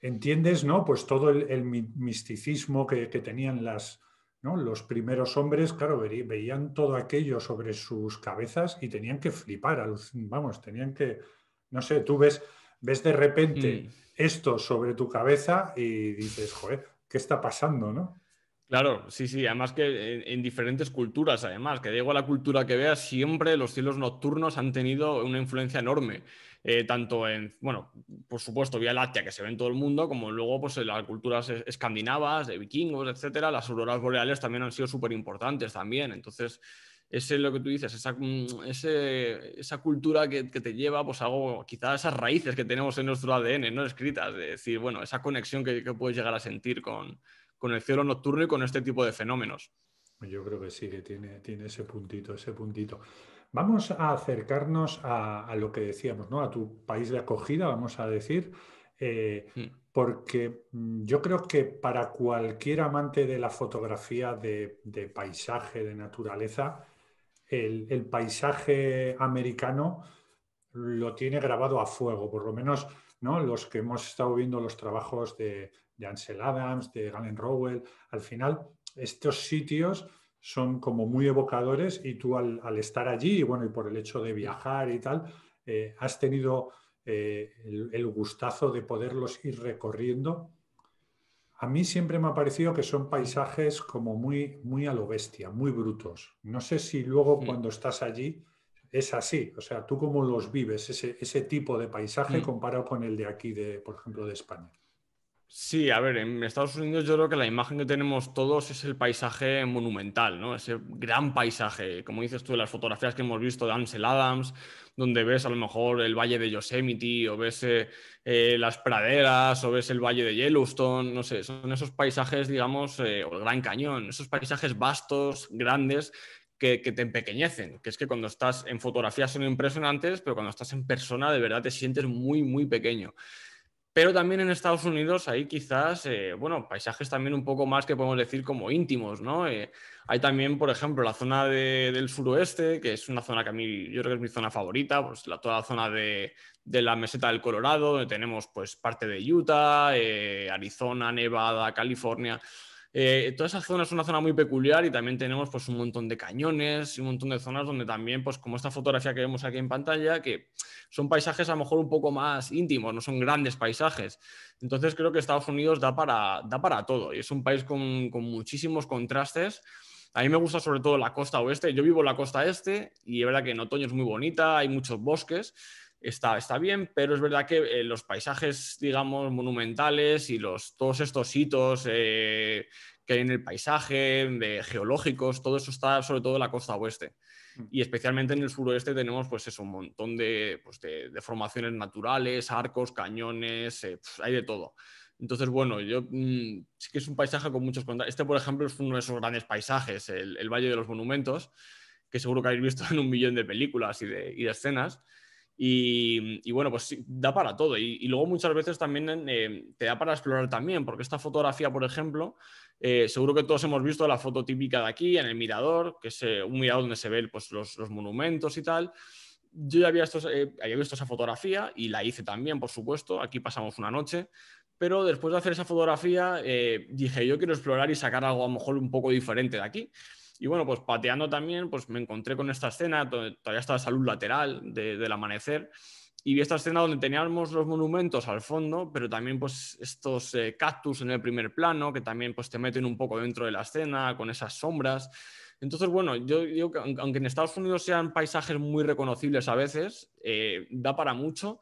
entiendes ¿no? pues todo el, misticismo que, tenían las, ¿no? los primeros hombres, claro, veían todo aquello sobre sus cabezas y tenían que flipar, vamos, tenían que, no sé, tú ves, ves de repente mm. esto sobre tu cabeza y dices, joder, ¿qué está pasando? ¿no? Claro, sí, sí, además que en, diferentes culturas, además, que digo a la cultura que veas, siempre los cielos nocturnos han tenido una influencia enorme, eh, tanto en, bueno, por supuesto, Vía Láctea, que se ve en todo el mundo, como luego pues, en las culturas escandinavas, de vikingos, etcétera, las auroras boreales también han sido súper importantes también, entonces ese lo que tú dices, esa, mm, ese, esa cultura que, te lleva pues, algo, quizás esas raíces que tenemos en nuestro ADN, no escritas, es decir, bueno, esa conexión que puedes llegar a sentir con, con el cielo nocturno y con este tipo de fenómenos. Yo creo que sí, que tiene, tiene ese puntito, ese puntito. Vamos a acercarnos a, lo que decíamos, ¿no? A tu país de acogida, vamos a decir. Eh, mm. porque mm, yo creo que para cualquier amante de la fotografía de, paisaje, de naturaleza, el, el, paisaje americano lo tiene grabado a fuego, por lo menos ¿no? los que hemos estado viendo los trabajos de, de Ansel Adams, de Galen Rowell. Al final, estos sitios son como muy evocadores y tú al, estar allí, y bueno, y por el hecho de viajar y tal, eh, has tenido eh, el, gustazo de poderlos ir recorriendo. A mí siempre me ha parecido que son paisajes como muy, muy a lo bestia, muy brutos. No sé si luego cuando estás allí es así. O sea, tú cómo los vives, ese, tipo de paisaje comparado con el de aquí, de, por ejemplo, de España. Sí, a ver, en Estados Unidos yo creo que la imagen que tenemos todos es el paisaje monumental, ¿no? Ese gran paisaje, como dices tú, las fotografías que hemos visto de Ansel Adams, donde ves a lo mejor el valle de Yosemite o ves eh, eh, las praderas o ves el valle de Yellowstone, no sé, son esos paisajes, digamos, eh, o el Gran Cañón, esos paisajes vastos, grandes, que, te empequeñecen, que es que cuando estás en fotografías son impresionantes, pero cuando estás en persona de verdad te sientes muy, muy pequeño. Pero también en Estados Unidos hay quizás, eh, bueno, paisajes también un poco más que podemos decir como íntimos, ¿no? Eh, hay también, por ejemplo, la zona del suroeste, que es una zona que a mí, yo creo que es mi zona favorita, pues la, toda la zona de, la meseta del Colorado, donde tenemos pues parte de Utah, eh, Arizona, Nevada, California. Eh, toda esa zona es una zona muy peculiar y también tenemos pues, un montón de cañones y un montón de zonas donde también, pues como esta fotografía que vemos aquí en pantalla, que son paisajes a lo mejor un poco más íntimos, no son grandes paisajes. Entonces creo que Estados Unidos da para, para todo y es un país con, con muchísimos contrastes. A mí me gusta sobre todo la costa oeste. Yo vivo la costa este y es verdad que en otoño es muy bonita, hay muchos bosques, está, bien, pero es verdad que eh, los paisajes, digamos, monumentales y los, todos estos hitos eh, que hay en el paisaje, geológicos, todo eso está sobre todo en la costa oeste. Mm. Y especialmente en el suroeste tenemos pues eso, un montón de, pues formaciones naturales, arcos, cañones, eh, hay de todo. Entonces, bueno, yo mm, sí que es un paisaje con muchos contrastes. Este, por ejemplo, es uno de esos grandes paisajes, el, Valle de los Monumentos, que seguro que habéis visto [LAUGHS] en un millón de películas y de escenas. Y, bueno, pues da para todo. Y, luego muchas veces también eh, te da para explorar también, porque esta fotografía, por ejemplo, eh, seguro que todos hemos visto la foto típica de aquí, en el mirador, que es eh, un mirador donde se ven pues, los, monumentos y tal. Yo ya había había visto esa fotografía y la hice también, por supuesto. Aquí pasamos una noche. Pero después de hacer esa fotografía, dije, yo quiero explorar y sacar algo a lo mejor un poco diferente de aquí. Y bueno, pues pateando también, pues me encontré con esta escena, todavía estaba salud lateral del amanecer, y vi esta escena donde teníamos los monumentos al fondo, pero también pues estos eh, cactus en el primer plano, que también pues te meten un poco dentro de la escena, con esas sombras. Entonces, bueno, yo digo que aunque en Estados Unidos sean paisajes muy reconocibles a veces, eh, da para mucho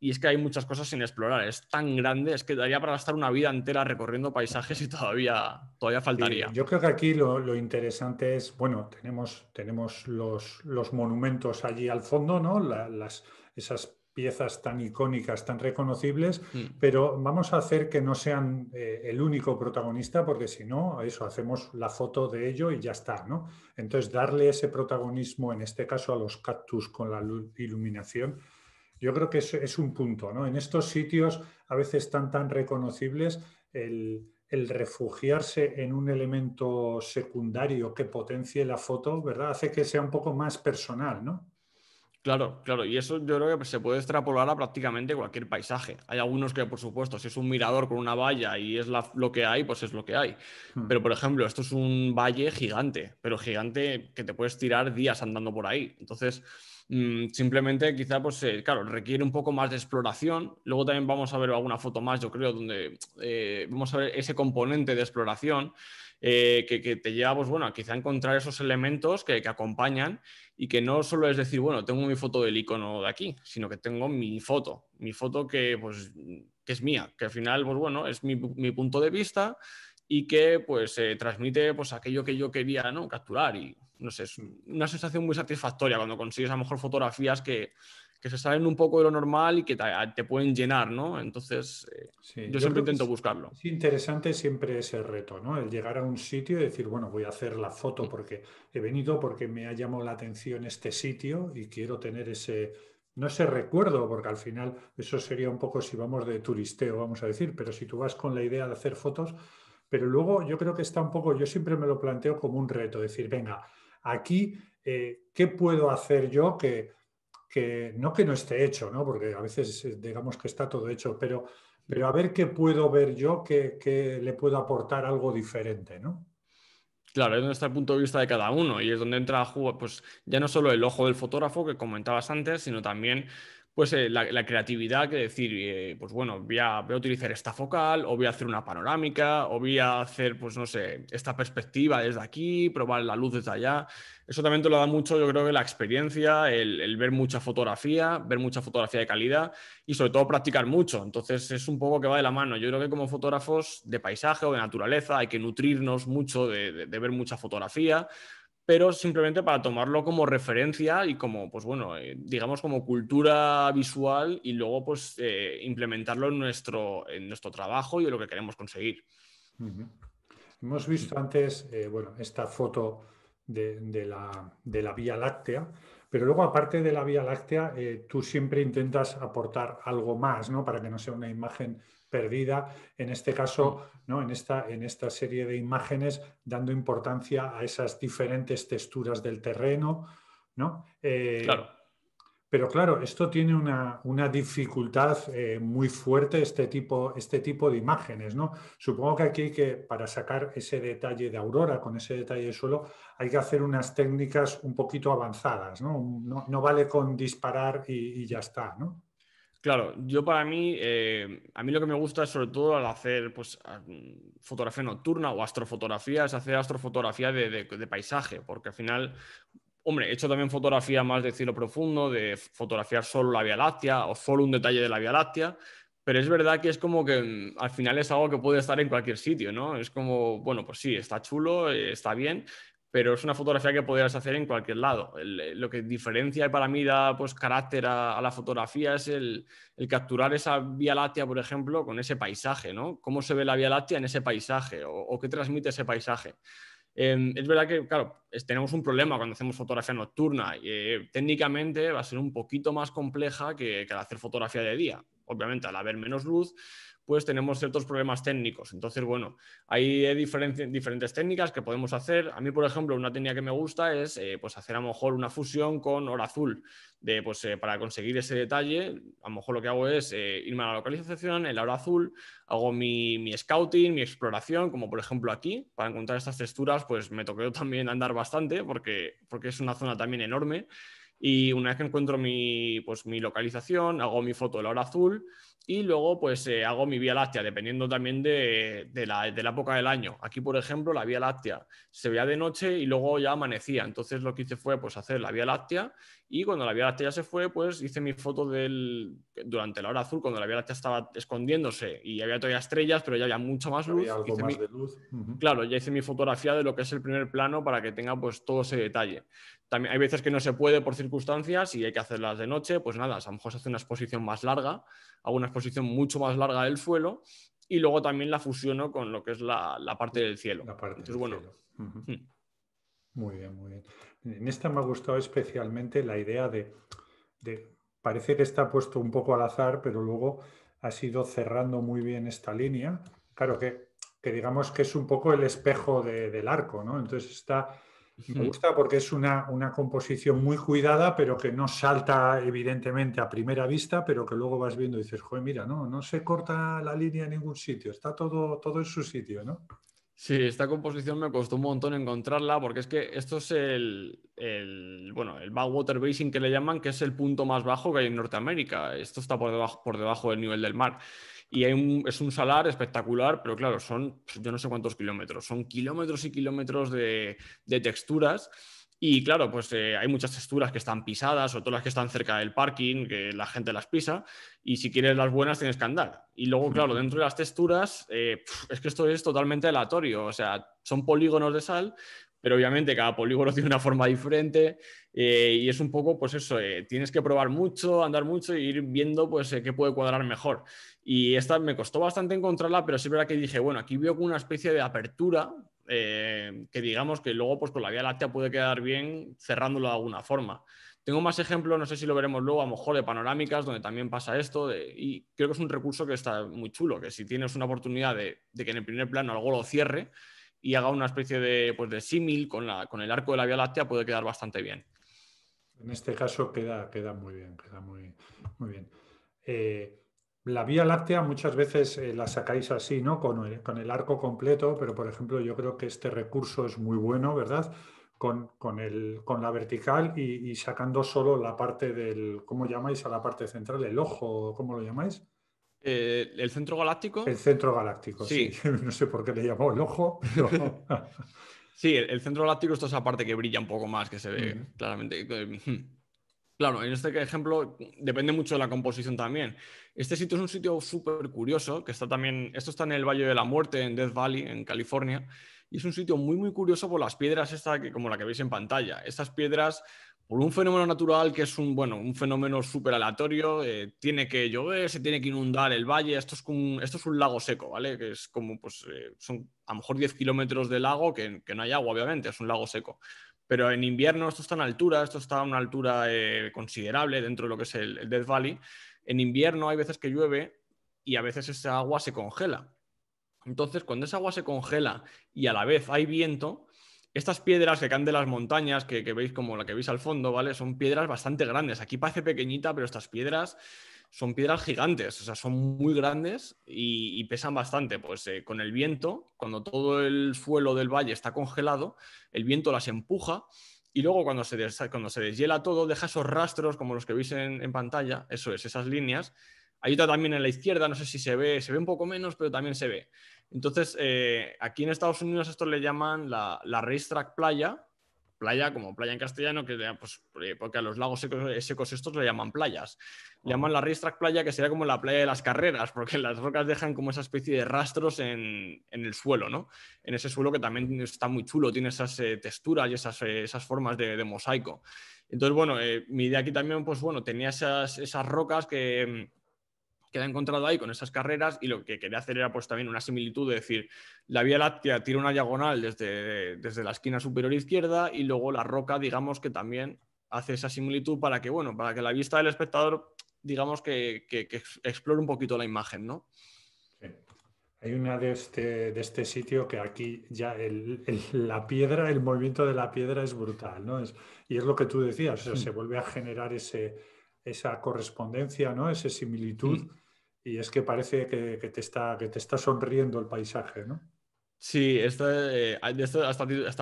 y es que hay muchas cosas sin explorar. Es tan grande, es que daría para gastar una vida entera recorriendo paisajes y todavía, todavía faltaría. yo creo que aquí lo, interesante es, bueno, tenemos, tenemos los, monumentos allí al fondo, ¿no? las, esas piezas tan icónicas, tan reconocibles, mm. pero vamos a hacer que no sean eh, el único protagonista, porque si no, eso, hacemos la foto de ello y ya está, ¿no? Entonces, darle ese protagonismo, en este caso a los cactus con la iluminación, yo creo que es, es un punto, ¿no? En estos sitios a veces tan tan reconocibles, el, refugiarse en un elemento secundario que potencie la foto, ¿verdad? Hace que sea un poco más personal, ¿no? Claro, claro, y eso yo creo que se puede extrapolar a prácticamente cualquier paisaje. Hay algunos que, por supuesto, si es un mirador con una valla y es lo que hay, pues es lo que hay. Hmm. Pero, por ejemplo, esto es un valle gigante, pero gigante que te puedes tirar días andando por ahí. Entonces, Mm, simplemente quizá, pues, eh, claro, requiere un poco más de exploración. Luego también vamos a ver alguna foto más, yo creo, donde eh, vamos a ver ese componente de exploración eh, que, te lleva, pues, bueno, a quizá encontrar esos elementos que, acompañan y que no solo es decir, bueno, tengo mi foto del icono de aquí, sino que tengo mi foto, mi foto que, pues, es mía, que al final, pues, bueno, es mi, punto de vista y que, pues, transmite, pues, aquello que yo quería, ¿no? Capturar y no sé, es una sensación muy satisfactoria cuando consigues a lo mejor fotografías que, se salen un poco de lo normal y que te, pueden llenar, ¿no? Entonces, eh, yo, siempre intento buscarlo. Es interesante siempre ese reto, ¿no? El llegar a un sitio y decir, bueno, voy a hacer la foto porque he venido porque me ha llamado la atención este sitio y quiero tener ese, no ese recuerdo, porque al final eso sería un poco si vamos de turisteo, vamos a decir, pero si tú vas con la idea de hacer fotos, pero luego yo creo que está un poco, yo siempre me lo planteo como un reto, decir, venga, Aquí, eh, ¿qué puedo hacer yo que, que, no que no esté hecho, ¿no? porque a veces eh, digamos que está todo hecho, pero, pero a ver qué puedo ver yo que, le puedo aportar algo diferente, ¿no? Claro, es donde está el punto de vista de cada uno y es donde entra pues ya no solo el ojo del fotógrafo que comentabas antes, sino también pues eh, la, creatividad que decir, eh, pues bueno, voy a, utilizar esta focal o voy a hacer una panorámica o voy a hacer, pues no sé, esta perspectiva desde aquí, probar la luz desde allá. Eso también te lo da mucho, yo creo que la experiencia, el, ver mucha fotografía, ver mucha fotografía de calidad y sobre todo practicar mucho. Entonces es un poco que va de la mano. Yo creo que como fotógrafos de paisaje o de naturaleza hay que nutrirnos mucho de ver mucha fotografía pero simplemente para tomarlo como referencia y como, pues bueno, eh, digamos como cultura visual y luego pues eh, implementarlo en nuestro, en nuestro trabajo y en lo que queremos conseguir. Hemos visto antes, eh, bueno, esta foto de, la, de, la, Vía Láctea, pero luego aparte de la Vía Láctea, tú siempre intentas aportar algo más, ¿no? Para que no sea una imagen perdida, en este caso, mm. ¿no? en, esta, en esta serie de imágenes, dando importancia a esas diferentes texturas del terreno. ¿no? Eh, claro. Pero claro, esto tiene una, una dificultad eh, muy fuerte, este tipo, este tipo de imágenes, ¿no? Supongo que aquí que, para sacar ese detalle de aurora, con ese detalle de suelo, hay que hacer unas técnicas un poquito avanzadas, ¿no? No, vale con disparar y, y ya está, ¿no? Claro, yo para mí, eh, a mí lo que me gusta es sobre todo al hacer pues, mm, fotografía nocturna o astrofotografía, es hacer astrofotografía de, de paisaje, porque al final, hombre, he hecho también fotografía más de cielo profundo, de fotografiar solo la Vía Láctea o solo un detalle de la Vía Láctea, pero es verdad que es como que mm, al final es algo que puede estar en cualquier sitio, ¿no? Es como, bueno, pues sí, está chulo, eh, está bien, pero es una fotografía que podrías hacer en cualquier lado. Eh, lo que diferencia y para mí da pues, carácter a, la fotografía es el, capturar esa Vía Láctea, por ejemplo, con ese paisaje, ¿no? Cómo se ve la Vía Láctea en ese paisaje o, qué transmite ese paisaje. Em, es verdad que, claro, tenemos un problema cuando hacemos fotografía nocturna. y eh, técnicamente va a ser un poquito más compleja que, que al hacer fotografía de día obviamente al haber menos luz, pues tenemos ciertos problemas técnicos. Entonces, bueno, hay diferentes técnicas que podemos hacer. A mí, por ejemplo, una técnica que me gusta es eh, pues hacer a lo mejor una fusión con hora azul. De, pues, eh, para conseguir ese detalle, a lo mejor lo que hago es eh, irme a la localización, en la hora azul, hago mi, scouting, mi exploración, como por ejemplo aquí, para encontrar estas texturas, pues me tocó [LAUGHS] también andar bastante porque, porque es una zona también enorme y una vez que encuentro mi, pues, mi localización, hago mi foto de la hora azul y luego pues eh, hago mi Vía Láctea, dependiendo también de, la, época del año. Aquí, por ejemplo, la Vía Láctea se veía de noche y luego ya amanecía. Entonces lo que hice fue pues hacer la Vía Láctea y cuando la Vía Láctea ya se fue, pues hice mi foto del, durante la hora azul, cuando la Vía Láctea estaba escondiéndose y había todavía estrellas, pero ya había mucho más luz. Claro, ya hice mi fotografía de lo que es el primer plano para que tenga pues todo ese detalle. También hay veces que no se puede por circunstancias y hay que hacerlas de noche, pues nada, a lo mejor se hace una exposición más larga, algunas posición mucho más larga del suelo y luego también la fusiono con lo que es la, parte del cielo. Hmm. Muy bien, muy bien. En esta me ha gustado especialmente la idea de, parece que está puesto un poco al azar, pero luego ha sido cerrando muy bien esta línea. Claro que, que digamos que es un poco el espejo del arco, ¿no? Entonces está me gusta porque es una, composición muy cuidada, pero que no salta evidentemente a primera vista, pero que luego vas viendo y dices, joder, mira, no, no se corta la línea en ningún sitio, está todo, todo en su sitio, ¿no? Sí, esta composición me costó un montón encontrarla porque es que esto es el, el, bueno, el backwater basin que le llaman, que es el punto más bajo que hay en Norteamérica. Esto está por debajo, por debajo del nivel del mar y es un salar espectacular, pero claro, son pues, yo no sé cuántos kilómetros, son kilómetros y kilómetros de, texturas. Y claro, pues eh, hay muchas texturas que están pisadas, o todas las que están cerca del parking, que la gente las pisa, y si quieres las buenas tienes que andar. Y luego, claro, dentro de las texturas, eh, es que esto es totalmente aleatorio, o sea, son polígonos de sal, pero obviamente cada polígono [LAUGHS] tiene una forma diferente, eh, y es un poco, pues eso, eh, tienes que probar mucho, andar mucho e ir viendo, pues, eh, qué puede cuadrar mejor. Y esta me costó bastante encontrarla, pero siempre es que dije, bueno, aquí veo una especie de apertura que digamos que luego, pues, con la vía láctea puede quedar bien cerrándolo de alguna forma. Tengo más ejemplos, no sé si lo veremos luego, a lo mejor de panorámicas, donde también pasa esto, y creo que es un recurso que está muy chulo, que si tienes una oportunidad de, que en el primer plano algo lo cierre y haga una especie de, pues, de símil con, con el arco de la Vía Láctea, puede quedar bastante bien. En este caso queda, queda muy bien, queda muy, muy bien. Eh, la Vía Láctea muchas veces eh, la sacáis así, ¿no? Con el, arco completo, pero por ejemplo yo creo que este recurso es muy bueno, ¿verdad? Con, el, con la vertical y, sacando solo la parte del, ¿cómo llamáis a la parte central? ¿El ojo? ¿Cómo lo llamáis? Eh, ¿El centro galáctico? El centro galáctico, sí. [LAUGHS] no sé por qué le llamó el ojo. Pero... [LAUGHS] Sí, el, centro láctico es la parte que brilla un poco más, que se ve claramente. Mm, claro, en este ejemplo depende mucho de la composición también. Este sitio es un sitio súper curioso, que está también, esto está en el Valle de la Muerte, en Death Valley, en California, y es un sitio muy, muy curioso por las piedras esta que, como la que veis en pantalla. Estas piedras por un fenómeno natural que es un, bueno, un fenómeno súper aleatorio, eh, tiene que llover, se tiene que inundar el valle, esto es, un, esto es un lago seco, ¿vale? Que es como, pues, eh, son a lo mejor 10 kilómetros de lago que, no hay agua, obviamente, es un lago seco. Pero en invierno esto está en altura, esto está a una altura eh, considerable dentro de lo que es el, el Death Valley. En invierno hay veces que llueve y a veces esa agua se congela. Entonces, cuando esa agua se congela y a la vez hay viento, estas piedras que caen de las montañas, que, veis como la que veis al fondo, ¿vale? Son piedras bastante grandes. Aquí parece pequeñita, pero estas piedras son piedras gigantes, o sea, son muy grandes y, pesan bastante. Pues eh, con el viento, cuando todo el suelo del valle está congelado, el viento las empuja y luego cuando se, deshiela todo, deja esos rastros como los que veis en, pantalla, eso es, esas líneas. Ahí está también en la izquierda, no sé si se ve, se ve un poco menos, pero también se ve. Entonces, eh, aquí en Estados Unidos esto le llaman la, la racetrack playa, playa como playa en castellano, que pues, eh, porque a los lagos secos, estos le llaman playas. llaman la racetrack playa, que sería como la playa de las carreras, porque las rocas dejan como esa especie de rastros en, el suelo, ¿no? En ese suelo que también está muy chulo, tiene esas eh, texturas y esas, esas formas de, mosaico. Entonces, bueno, mi idea aquí también, pues bueno, tenía esas, esas rocas que que encontrado ahí con esas carreras y lo que quería hacer era pues también una similitud es decir, la Vía Láctea tira una diagonal desde, desde la esquina superior izquierda y luego la roca, digamos que también hace esa similitud para que, bueno, para que la vista del espectador, digamos que, explore un poquito la imagen, Hay una de este, de este sitio que aquí ya la piedra, el movimiento de la piedra es brutal, ¿no? y es lo que tú decías, se vuelve a generar esa correspondencia, ¿no? Esa similitud. Mm y es que parece que, te está, que te está sonriendo el paisaje, ¿no? Sí, esta, eh,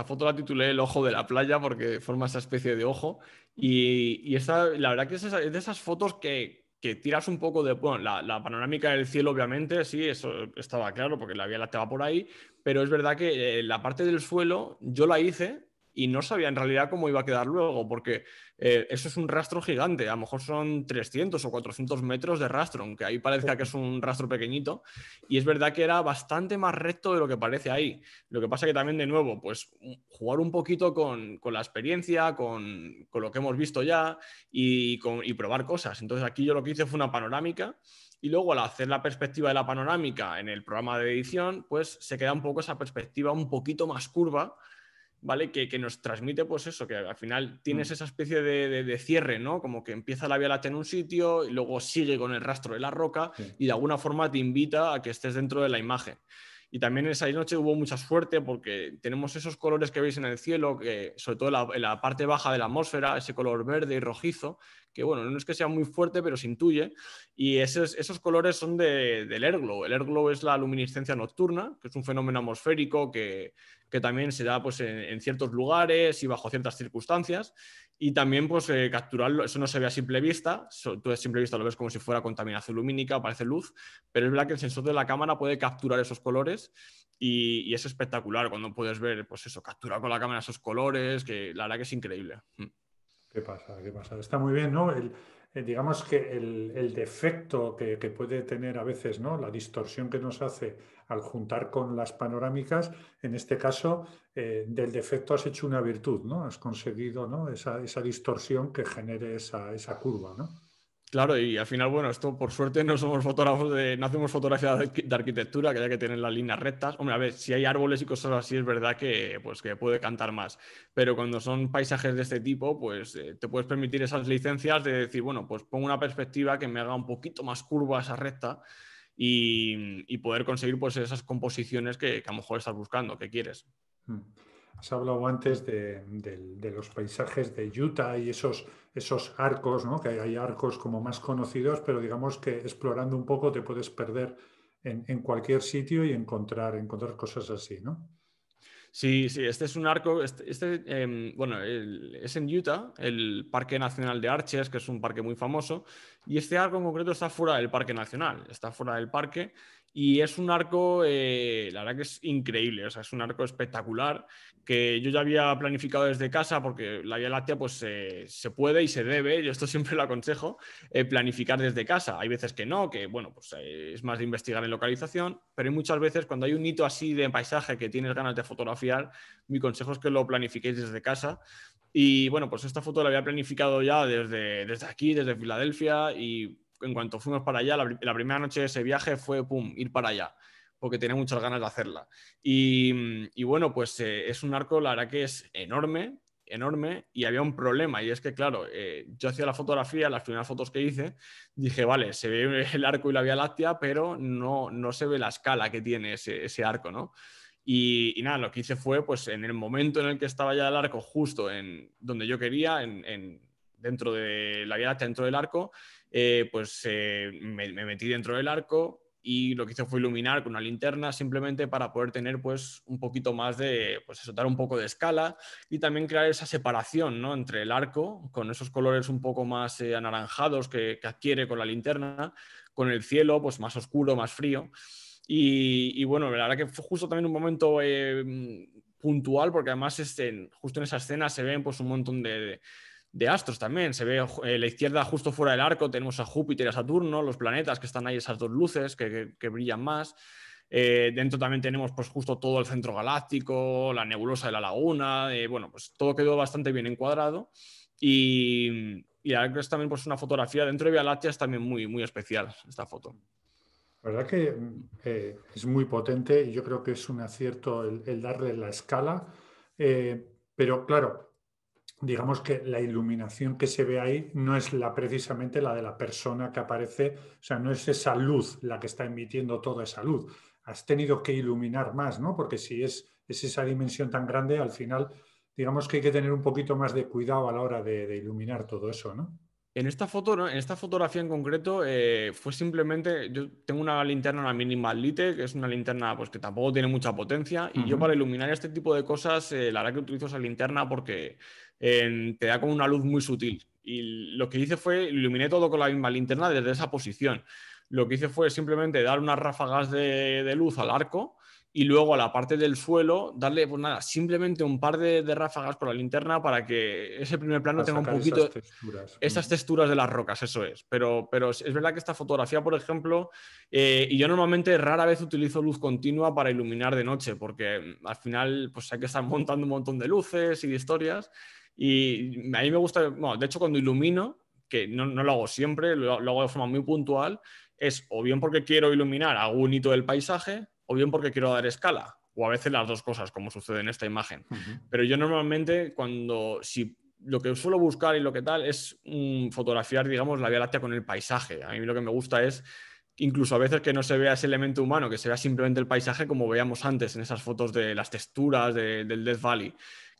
foto la titulé El ojo de la playa porque forma esa especie de ojo. Y, esta, la verdad que es, de esas fotos que, que, tiras un poco de... Bueno, la, panorámica del cielo obviamente, sí, eso estaba claro porque la vía te va por ahí, pero es verdad que eh, la parte del suelo yo la hice y no sabía en realidad cómo iba a quedar luego, porque eh, eso es un rastro gigante, a lo mejor son 300 o 400 metros de rastro, aunque ahí parezca que es un rastro pequeñito, y es verdad que era bastante más recto de lo que parece ahí. Lo que pasa que también, de nuevo, pues mm, jugar un poquito con, la experiencia, con, lo que hemos visto ya y, y probar cosas. Entonces aquí yo lo que hice fue una panorámica y luego al hacer la perspectiva de la panorámica en el programa de edición, pues se queda un poco esa perspectiva un poquito más curva ¿vale? Que, nos transmite, pues eso, que al final tienes mm. esa especie de, cierre, ¿no? Como que empieza la Vía Láctea en un sitio y luego sigue con el rastro de la roca y de alguna forma te invita a que estés dentro de la imagen. Y también esa noche hubo mucha suerte porque tenemos esos colores que veis en el cielo, que sobre todo en la, parte baja de la atmósfera, ese color verde y rojizo, que bueno, no es que sea muy fuerte, pero se intuye. Y esos, colores son de, del airglow. El airglow es la luminiscencia nocturna, que es un fenómeno atmosférico que, que también se da pues, en, ciertos lugares y bajo ciertas circunstancias. Y también, pues, eh, capturarlo, eso no se ve a simple vista, tú a simple vista lo ves como si fuera contaminación lumínica, parece luz, pero es verdad que el sensor de la cámara puede capturar esos colores y, es espectacular cuando puedes ver, pues eso, capturar con la cámara esos colores, que la verdad que es increíble. Mm. ¿Qué pasa? ¿Qué pasa? Está muy bien, ¿no? Eh, digamos que el, defecto que, que, puede tener a veces, ¿no? La distorsión que nos hace al juntar con las panorámicas, en este caso, eh, del defecto has hecho una virtud, ¿no? Has conseguido esa, distorsión que genere esa, curva, ¿no? Claro, y al final, bueno, esto por suerte no somos fotógrafos de, no hacemos fotografía de arquitectura, que ya que tienen las líneas rectas. Hombre, a ver, si hay árboles y cosas así, es verdad que, pues, que puede cantar más. Pero cuando son paisajes de este tipo, pues eh, te puedes permitir esas licencias de decir, bueno, pues pongo una perspectiva que me haga un poquito más curva esa recta y, poder conseguir pues, esas composiciones que, a lo mejor estás buscando, que quieres. Mm. Has hablado antes de, los paisajes de Utah y esos, arcos, ¿no? que hay arcos como más conocidos, pero digamos que explorando un poco te puedes perder en, cualquier sitio y encontrar, encontrar cosas así, ¿no? Sí, sí, este es un arco, este, este em, bueno, es en Utah, el Parque Nacional de Arches, que es un parque muy famoso, y este arco en concreto está fuera del Parque Nacional, está fuera del parque y es un arco, eh, la verdad que es increíble, o sea, es un arco espectacular que yo ya había planificado desde casa porque la Vía Láctea pues eh, se puede y se debe, yo esto [LAUGHS] siempre lo aconsejo, eh, planificar desde casa. Hay veces que no, que bueno, pues es más de investigar en localización, pero hay muchas veces cuando hay un hito así de paisaje que tienes ganas de fotografiar, mi consejo es que lo planifiquéis desde casa, y bueno, pues esta foto la había planificado ya desde, desde aquí, desde Filadelfia, y en cuanto fuimos para allá, la, primera noche de ese viaje fue, pum, ir para allá, porque tenía muchas ganas de hacerla. Y, bueno, pues eh, es un arco, la verdad que es enorme, enorme, y había un problema, y es que, claro, eh, yo hacía la fotografía, las primeras fotos que hice, dije, vale, se ve el arco y la Vía Láctea, pero no, no se ve la escala que tiene ese, arco, ¿no? Y, nada, lo que hice fue, pues en el momento en el que estaba ya el arco, justo en donde yo quería, dentro de la Vía Láctea, dentro del arco, eh, pues eh, me, metí dentro del arco y lo que hice fue iluminar con una linterna simplemente para poder tener pues un poquito más de, pues un poco de escala y también crear esa separación ¿no? entre el arco con esos colores un poco más eh, anaranjados que, adquiere con la linterna, con el cielo pues más oscuro, más frío. Y, bueno, la verdad que fue justo también un momento puntual, porque además justo en esa escena se ven pues, un montón de, de astros también. Se ve eh, la izquierda justo fuera del arco, tenemos a Júpiter y a Saturno, los planetas que están ahí, esas dos luces que, brillan más. Eh, dentro también tenemos pues, justo todo el centro galáctico, la nebulosa de la laguna, eh, bueno, pues todo quedó bastante bien encuadrado y, ahora es también pues, una fotografía dentro de Vía Láctea es también muy, muy especial esta foto. La verdad que es muy potente y yo creo que es un acierto el darle la escala, pero claro, digamos que la iluminación que se ve ahí no es la precisamente la de la persona que aparece, o sea, no es esa luz la que está emitiendo toda esa luz. Has tenido que iluminar más, ¿no? Porque si es, esa dimensión tan grande, al final, digamos que hay que tener un poquito más de cuidado a la hora de, iluminar todo eso, ¿no? En esta foto, en esta fotografía en concreto, eh, fue simplemente. Yo tengo una linterna, una minimal lite, que es una linterna pues, que tampoco tiene mucha potencia. Y yo, para iluminar este tipo de cosas, eh, la verdad que utilizo esa linterna porque te da como una luz muy sutil. Y lo que hice fue, iluminé todo con la misma linterna desde esa posición. Lo que hice fue simplemente dar unas ráfagas de, luz al arco y luego a la parte del suelo darle, pues nada, simplemente un par de, ráfagas por la linterna para que ese primer plano tenga un poquito estas texturas. de las rocas, eso es. Pero, pero es verdad que esta fotografía, por ejemplo, eh, y yo normalmente rara vez utilizo luz continua para iluminar de noche, porque mm, al final pues hay que estar montando un montón de luces y de historias. Y a mí me gusta, de hecho cuando ilumino, que no, lo hago siempre, lo, hago de forma muy puntual, es o bien porque quiero iluminar algún hito del paisaje o bien porque quiero dar escala, o a veces las dos cosas, como sucede en esta imagen. Pero yo normalmente cuando, si lo que suelo buscar y lo que tal es mm, fotografiar, digamos, la Vía Láctea con el paisaje. A mí lo que me gusta es incluso a veces que no se vea ese elemento humano, que se vea simplemente el paisaje como veíamos antes en esas fotos de las texturas del Death Valley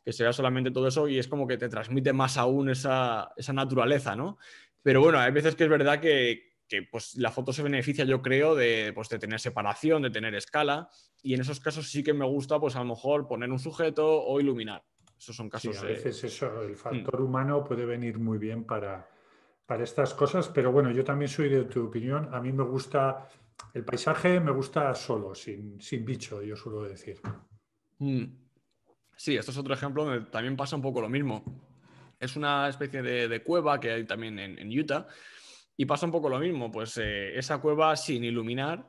que se solamente todo eso y es como que te transmite más aún esa, naturaleza, ¿no? Pero bueno, hay veces que es verdad que, pues, la foto se beneficia, yo creo, de, pues, de tener separación, de tener escala, y en esos casos sí que me gusta, pues a lo mejor poner un sujeto o iluminar. Esos son casos. Sí, a veces eso, el mm. factor humano puede venir muy bien para, para estas cosas, pero bueno, yo también soy de tu opinión. A mí me gusta el paisaje, me gusta solo, sin, bicho, yo suelo decir. Mm. Sí, esto es otro ejemplo donde también pasa un poco lo mismo. Es una especie de, cueva que hay también en, Utah y pasa un poco lo mismo, pues eh, esa cueva sin iluminar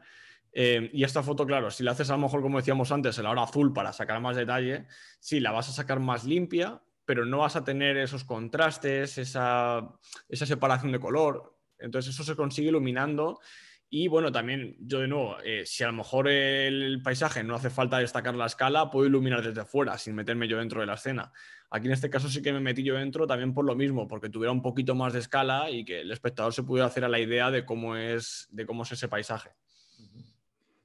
eh, y esta foto, claro, si la haces a lo mejor como decíamos antes, en la hora azul para sacar más detalle, sí, la vas a sacar más limpia, pero no vas a tener esos contrastes, esa, esa separación de color. Entonces eso se consigue iluminando y bueno, también yo de nuevo, eh, si a lo mejor el paisaje no hace falta destacar la escala, puedo iluminar desde fuera sin meterme yo dentro de la escena. Aquí en este caso sí que me metí yo dentro también por lo mismo, porque tuviera un poquito más de escala y que el espectador se pudiera hacer a la idea de cómo es, de cómo es ese paisaje.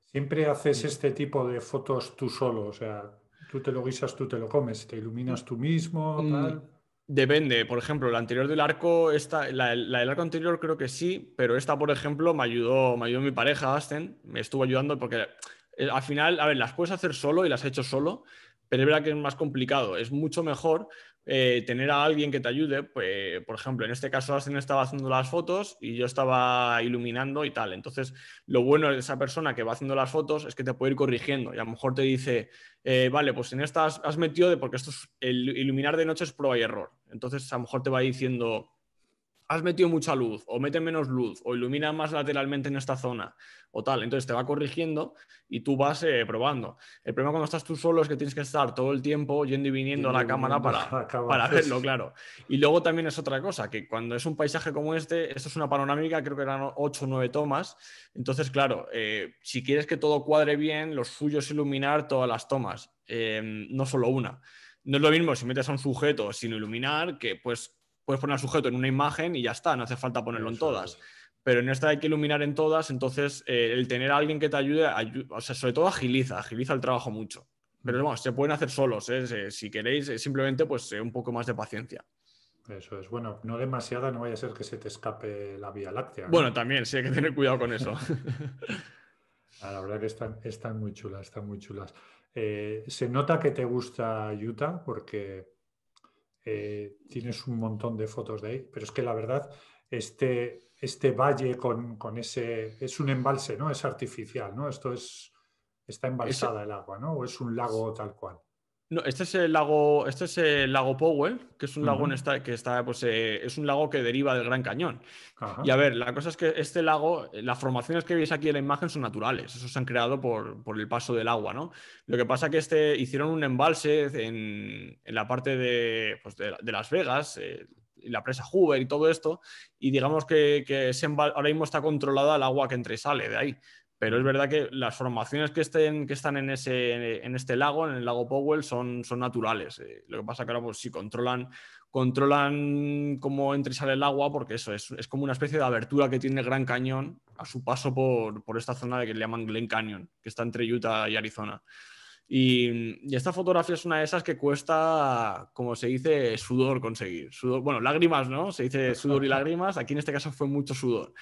Siempre haces este tipo de fotos tú solo, o sea, tú te lo guisas, tú te lo comes, te iluminas tú mismo, mm, tal. Depende, por ejemplo, la anterior del arco, esta, la, del arco anterior creo que sí, pero esta, por ejemplo, me ayudó, me ayudó mi pareja, Asten, me estuvo ayudando porque eh, al final, a ver, las puedes hacer solo y las he hecho solo, pero es verdad que es más complicado. Es mucho mejor eh, tener a alguien que te ayude, pues, por ejemplo, en este caso Asen estaba haciendo las fotos y yo estaba iluminando y tal. Entonces, lo bueno de esa persona que va haciendo las fotos es que te puede ir corrigiendo y a lo mejor te dice, eh, vale, pues en estas has, metido de, porque esto es, el iluminar de noche es prueba y error. Entonces, a lo mejor te va diciendo, has metido mucha luz o mete menos luz o ilumina más lateralmente en esta zona o tal. Entonces te va corrigiendo y tú vas eh, probando. El problema cuando estás tú solo es que tienes que estar todo el tiempo yendo y viniendo a la cámara para, para verlo, claro. Y luego también es otra cosa, que cuando es un paisaje como este, esto es una panorámica, creo que eran 8 o 9 tomas. Entonces, claro, eh, si quieres que todo cuadre bien, lo suyo es iluminar todas las tomas, eh, no solo una no es lo mismo si metes a un sujeto sin iluminar que pues puedes poner al sujeto en una imagen y ya está, no hace falta ponerlo en todas. Pero en esta hay que iluminar en todas, entonces eh, el tener a alguien que te ayude, sea, sobre todo agiliza, agiliza el trabajo mucho. Pero bueno, se pueden hacer solos, ¿eh? si queréis, eh, simplemente pues un poco más de paciencia. Eso es, bueno, no demasiada, no vaya a ser que se te escape la Vía Láctea. Bueno, también, sí, hay que tener cuidado con eso. [LAUGHS] Ah, la verdad que están, están muy chulas, están muy chulas. se nota que te gusta Utah porque eh, tienes un montón de fotos de ahí, pero es que la verdad, este, este valle con, ese, es un embalse, ¿no? Es artificial, ¿no? Esto es, está embalsada el agua, ¿no? O es un lago tal cual. No, este es el lago, este es el lago Powell, que es un lago que está, pues, eh, es un lago que deriva del Gran Cañón. Y a ver, la cosa es que este lago, las formaciones que veis aquí en la imagen son naturales, eso se han creado por, por el paso del agua, ¿no? Lo que pasa que este hicieron un embalse en, en la parte de, pues, de, Las Vegas. Eh, la presa Hoover y todo esto, y digamos que, que ahora mismo está controlada el agua que entra y sale de ahí pero es verdad que las formaciones que, estén, que están en, ese, en este lago, en el lago Powell, son, son naturales. Eh. lo que pasa es que ahora sí pues, controlan, controlan cómo entra y sale el agua, porque eso es, como una especie de abertura que tiene el Gran Cañón a su paso por, esta zona que le llaman Glen Canyon, que está entre Utah y Arizona. Y, esta fotografía es una de esas que cuesta, como se dice, sudor conseguir. bueno, lágrimas, ¿no? Se dice sudor y [LAUGHS] lágrimas. Aquí en este caso fue mucho sudor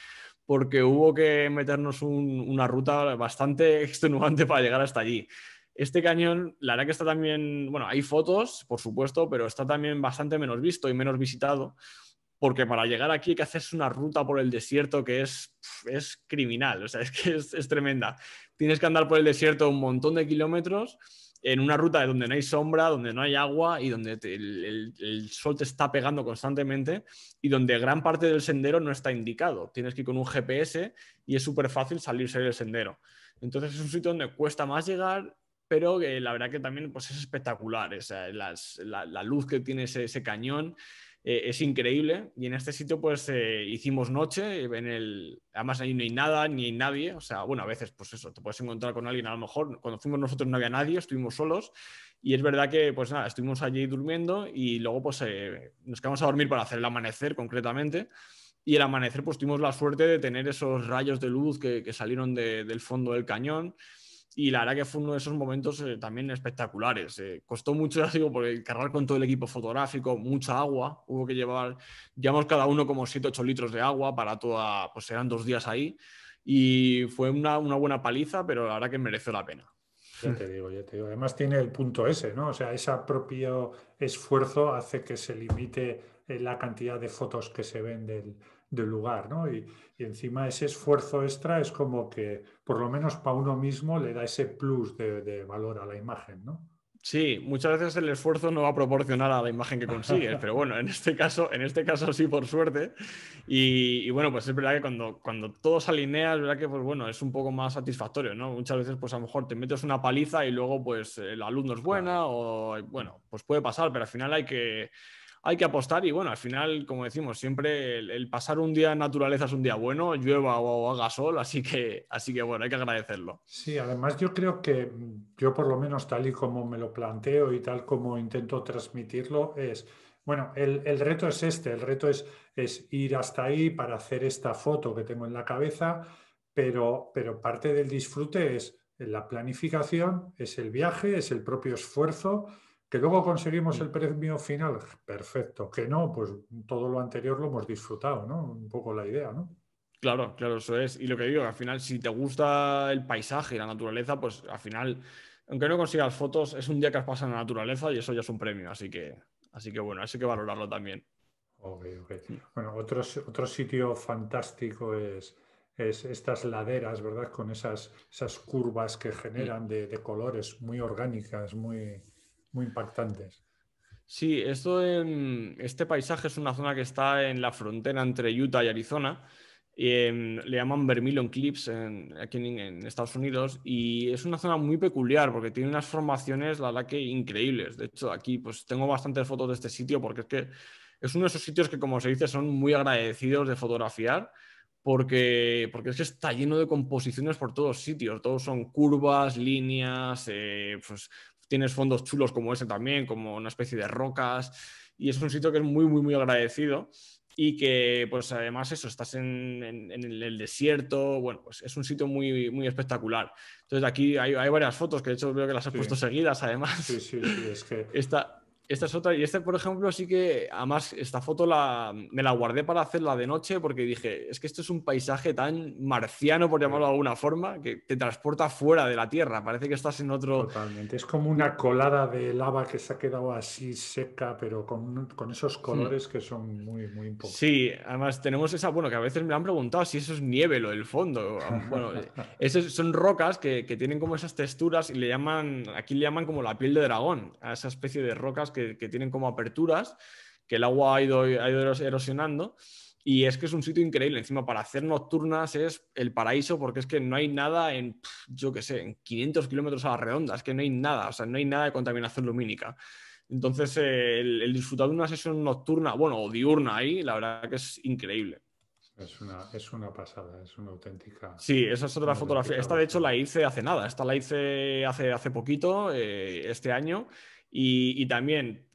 porque hubo que meternos una ruta bastante [LAUGHS] extenuante para llegar hasta allí. Este cañón, la verdad que está también, bueno, hay fotos, por supuesto, pero está también bastante menos visto y menos visitado, porque para llegar aquí hay que hacerse una ruta por el desierto que es, criminal, o sea, [LAUGHS] es que es tremenda. Tienes que andar por el desierto un montón de kilómetros en una ruta donde no hay sombra, donde no hay agua y donde el, sol te está pegando constantemente y donde gran parte del sendero no está indicado. Tienes que ir con un GPS y es súper fácil salirse del sendero. Entonces es un sitio donde cuesta más llegar, pero la verdad que también pues, es espectacular. la, luz que tiene ese cañón eh, es increíble. Y en este sitio, pues eh, hicimos noche, en el, además ahí no hay nada, ni nadie. O sea, bueno, a veces, pues eso, te puedes encontrar con alguien. A lo mejor cuando fuimos nosotros no había nadie, estuvimos solos. Y es verdad que, pues nada, estuvimos allí durmiendo y luego, pues eh, nos quedamos a dormir para hacer el amanecer concretamente. Y el amanecer, pues tuvimos la suerte de tener esos rayos de luz que, salieron del fondo del cañón y la verdad que fue uno de esos momentos eh, también espectaculares. Eh. costó mucho, digo, porque cargar con todo el equipo fotográfico, mucha agua, hubo que llevar, llevamos cada uno como 7-8 litros de agua para toda, pues eran dos días ahí, y fue una, una buena paliza, pero la verdad que mereció la pena. Ya te digo, ya te digo. Además tiene el punto ese, ¿no? O sea, ese propio esfuerzo hace que se limite eh, la cantidad de fotos que se ven del, del lugar, ¿no? Y, encima ese esfuerzo extra es como que, por lo menos para uno mismo, le da ese plus de, valor a la imagen, ¿no? Sí, muchas veces el esfuerzo no va a proporcionar a la imagen que consigues, pero bueno, en este caso, en este caso sí, por suerte. Y, bueno, pues es verdad que cuando, cuando todo se alinea, es verdad que pues bueno, es un poco más satisfactorio, ¿no? Muchas veces, pues a lo mejor te metes una paliza y luego, pues, eh, la luz no es buena, o bueno, pues puede pasar, pero al final hay que hay que apostar y bueno, al final, como decimos, siempre el, pasar un día en naturaleza es un día bueno, llueva o, haga sol, así que, así que bueno, hay que agradecerlo. Sí, además yo creo que yo por lo menos tal y como me lo planteo y tal como intento transmitirlo es... Bueno, el, reto es este, el reto es, es, ir hasta ahí para hacer esta foto que tengo en la cabeza, pero, pero parte del disfrute es la planificación, es el viaje, es el propio esfuerzo, que luego conseguimos el premio final, perfecto. Que no, pues todo lo anterior lo hemos disfrutado, ¿no? Un poco la idea, ¿no? Claro, claro, eso es. Y lo que digo, al final, si te gusta el paisaje y la naturaleza, pues al final, aunque no consigas fotos, es un día que has pasado en la naturaleza y eso ya es un premio. Así que, así que bueno, hay que valorarlo también. Ok, ok. Bueno, otro, otro sitio fantástico es, es estas laderas, ¿verdad? Con esas, esas curvas que generan de colores muy orgánicas, muy, muy impactantes. Sí, esto en, este paisaje es una zona que está en la frontera entre Utah y Arizona. le llaman Vermilion Clips en, aquí en, Estados Unidos y es una zona muy peculiar porque tiene unas formaciones, la verdad que increíbles. De hecho, aquí pues tengo bastantes fotos de este sitio porque es que es uno de esos sitios que, como se dice, son muy agradecidos de fotografiar porque, porque es que está lleno de composiciones por todos sitios. Todos son curvas, líneas, eh, pues tienes fondos chulos como ese también, como una especie de rocas, y es un sitio que es muy, muy, muy agradecido y que pues además eso, estás en, el desierto, bueno, pues es un sitio muy, muy espectacular. Entonces aquí hay, varias fotos que de hecho veo que las has puesto seguidas además. Sí, sí, sí, es que... [LAUGHS] Esta es otra, y este por ejemplo, sí que, además, esta foto la, me la guardé para hacerla de noche porque dije, es que esto es un paisaje tan marciano, por llamarlo de alguna forma, que te transporta fuera de la Tierra, parece que estás en otro... Totalmente, es como una colada de lava que se ha quedado así seca, pero con, esos hmm. colores que son muy, muy importantes. Sí, además tenemos esa, bueno, que a veces me han preguntado si eso es nieve, lo del fondo. Bueno, [LAUGHS] esos son rocas que, que tienen como esas texturas y le llaman, aquí le llaman como la piel de dragón, a esa especie de rocas que que, tienen como aperturas, que el agua ha ido, ha ido erosionando. Y es que es un sitio increíble. Encima, para hacer nocturnas es el paraíso porque es que no hay nada en, yo qué sé, en 500 kilómetros a la redonda. Es que no hay nada, o sea, no hay nada de contaminación lumínica. Entonces, el, disfrutar de una sesión nocturna, bueno, o diurna ahí, la verdad que es increíble. Es una, es una pasada, es una auténtica. Sí, esa es otra fotografía. Esta, de hecho, la hice hace nada. Esta la hice hace, hace poquito, eh, este año. Y, también,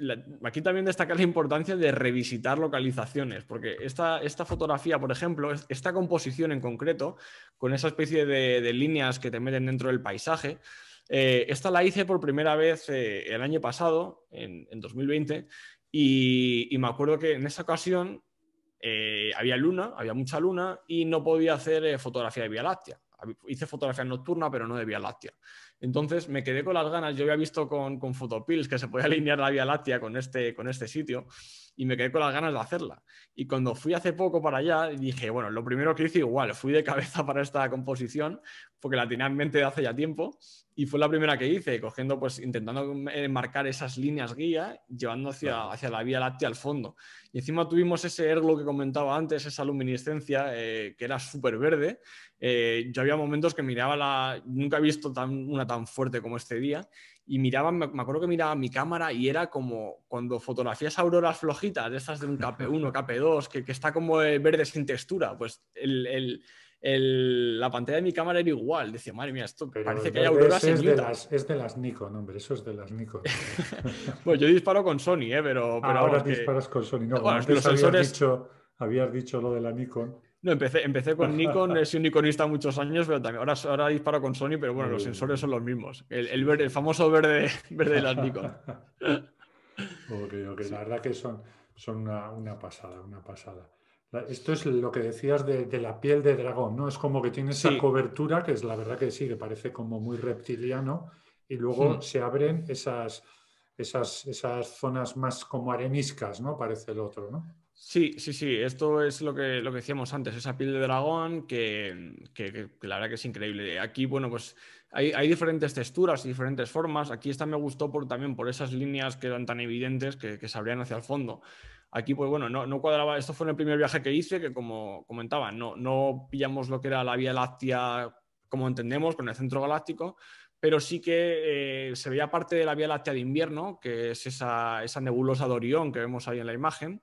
aquí también destacar la importancia de revisitar localizaciones, porque esta, esta fotografía, por ejemplo, esta composición en concreto, con esa especie de, líneas que te meten dentro del paisaje, eh, esta la hice por primera vez eh, el año pasado, en, 2020, y, me acuerdo que en esa ocasión eh, había luna, había mucha luna y no podía hacer fotografía de Vía Láctea. Hice fotografía nocturna, pero no de Vía Láctea. Entonces me quedé con las ganas, yo había visto con, con que se podía [LAUGHS] alinear la Vía Láctea con este, este sitio y me quedé con las ganas de hacerla. Y cuando fui hace poco para allá, dije, bueno, lo primero que hice igual, fui de cabeza para esta composición, porque la tenía en mente de hace ya tiempo, y fue la primera que hice, cogiendo, pues intentando marcar esas líneas guía, llevando hacia, hacia la Vía Láctea al fondo. Y encima tuvimos ese erglo que comentaba antes, esa luminiscencia, eh, que era súper verde. Eh, yo había momentos que miraba la... Nunca he visto tan, una tan fuerte como este día y miraba, me, acuerdo que miraba mi cámara y era como cuando fotografías auroras flojitas, de estas de un KP1, KP2, que, que está como eh, verde sin textura, pues el, el, la pantalla de mi cámara era igual. Decía, madre mía, esto parece que hay auroras es en de las, Es de las Nikon, hombre, eso es de las Nikon. pues [LAUGHS] yo disparo con Sony, ¿eh? Pero, pero ah, Ahora disparas con Sony, no, bueno, antes Dicho, habías dicho lo de la Nikon. No, empecé, con Nikon, he [LAUGHS] sido un Nikonista muchos años, pero también ahora, ahora disparo con Sony, pero bueno, los sensores son los mismos. El, famoso verde, [LAUGHS] verde de las Nikon. [LAUGHS] la verdad que son, son una, pasada, una pasada. Esto es lo que decías de, la piel de dragón, ¿no? Es como que tiene esa cobertura, que es la verdad que sí, que parece como muy reptiliano, y luego hmm. se abren esas, esas, esas, zonas más como areniscas, ¿no? Parece el otro, ¿no? Sí, sí, sí, esto es lo que, lo que decíamos antes, esa piel de dragón que, la verdad que es increíble. Aquí, bueno, pues hay, diferentes texturas y diferentes formas. Aquí esta me gustó por, también por esas líneas que eran tan evidentes que, se abrían hacia el fondo. Aquí, pues bueno, no, cuadraba, esto fue en el primer viaje que hice, que como comentaba, no, pillamos lo que era la Vía Láctea como entendemos, con el centro galáctico, pero sí que eh, se veía parte de la Vía Láctea de invierno, que es esa, esa nebulosa de Orión que vemos ahí en la imagen.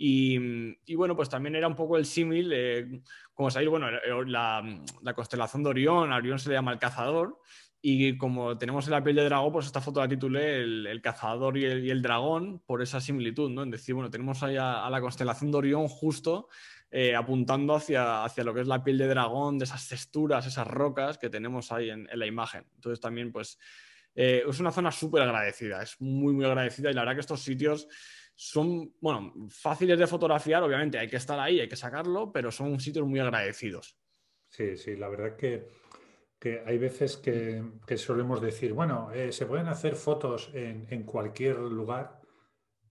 Mm, y, bueno, pues también era un poco el símil, eh, como sabéis, bueno, eh, mm, la, constelación de Orión, a Orión se le llama el cazador, y como tenemos en la piel de dragón, pues esta foto la titulé el, cazador y el, dragón por esa similitud, ¿no? En decir, bueno, tenemos ahí a, la constelación de Orión justo eh, apuntando hacia, hacia lo que es la piel de dragón, de esas texturas, esas rocas que tenemos ahí en, la imagen. Entonces también, pues, eh, es una zona súper agradecida, es muy, muy agradecida y la verdad que estos sitios son, bueno, fáciles de fotografiar, obviamente, hay que estar ahí, hay que sacarlo, pero son sitios muy agradecidos. Sí, sí, la verdad que, hay veces que, solemos decir, bueno, eh, se pueden hacer fotos en, cualquier lugar,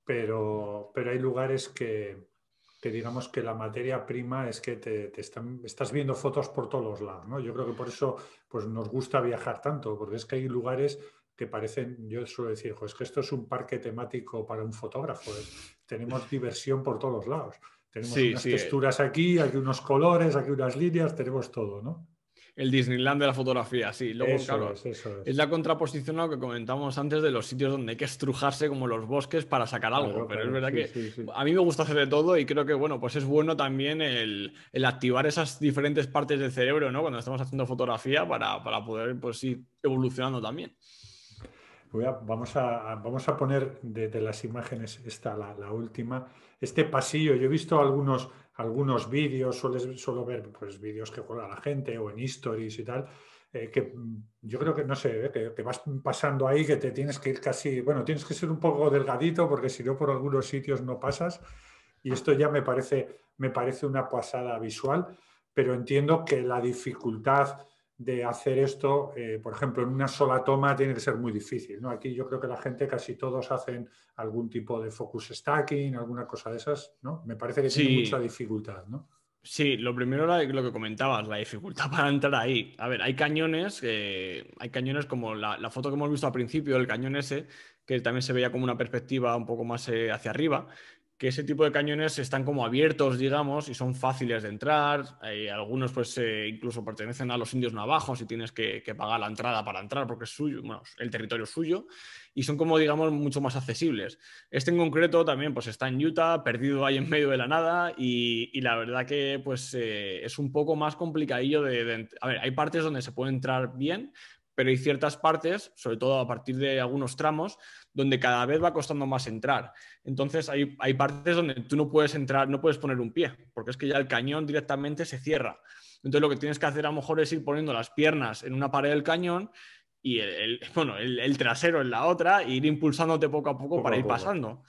pero, hay lugares que, digamos que la materia prima es que te, te estás viendo fotos por todos los lados, ¿no? Yo creo que por eso pues, nos gusta viajar tanto, porque es que hay lugares que parecen, yo suelo decir, es que esto es un parque temático para un fotógrafo, ¿eh? tenemos diversión por todos lados. Tenemos unas eh. texturas aquí, hay unos colores, aquí unas líneas, tenemos todo, ¿no? El Disneyland de la fotografía, sí. Luego, es, la contraposición a lo que comentábamos antes de los sitios donde hay que estrujarse como los bosques para sacar algo. pero es verdad que a mí me gusta hacer de todo y creo que, bueno, pues es bueno también el, el activar esas diferentes partes del cerebro, ¿no? Cuando estamos haciendo fotografía para, para poder, pues ir evolucionando también vamos, a, vamos, a, poner de, las imágenes esta, la, la, última, este pasillo. Yo he visto algunos, algunos vídeos, suelo, ver pues, vídeos que juega la gente o en stories y tal, eh, que mm, yo creo que, no sé, eh, que, vas pasando ahí, que te tienes que ir casi, bueno, tienes que ser un poco delgadito porque si no por algunos sitios no pasas. Y esto ya me parece, me parece una pasada visual, pero entiendo que la dificultad de hacer esto, eh, por ejemplo, en una sola toma tiene que ser muy difícil. ¿no? Aquí yo creo que la gente, casi todos hacen algún tipo de focus stacking, alguna cosa de esas, ¿no? Me parece que sí. tiene mucha dificultad, ¿no? Sí, lo primero era lo que comentabas, la dificultad [LAUGHS] para entrar ahí. A ver, hay cañones, hay cañones como la, foto que hemos visto al principio, el cañón ese, que también se veía como una perspectiva un poco más eh, hacia arriba, que ese tipo de cañones están como abiertos, digamos, y son fáciles de entrar. Eh, algunos, pues, eh, incluso pertenecen a los indios navajos y tienes que, pagar la entrada para entrar porque es suyo, bueno, el territorio es suyo, y son como, digamos, mucho más accesibles. Este en concreto también, pues, está en Utah, perdido ahí en medio de la nada, y, la verdad que, pues, eh, es un poco más complicadillo de, de... A ver, hay partes donde se puede entrar bien, pero hay ciertas partes, sobre todo a partir de algunos tramos, donde cada vez va costando más entrar. Entonces hay, hay partes donde tú no puedes entrar, no puedes poner un pie, porque es que ya el cañón directamente se cierra. Entonces lo que tienes que hacer a lo mejor es ir poniendo las piernas en una pared del cañón y el, [LAUGHS] bueno, el, trasero en la otra, e ir impulsándote poco a poco, para ir pasando,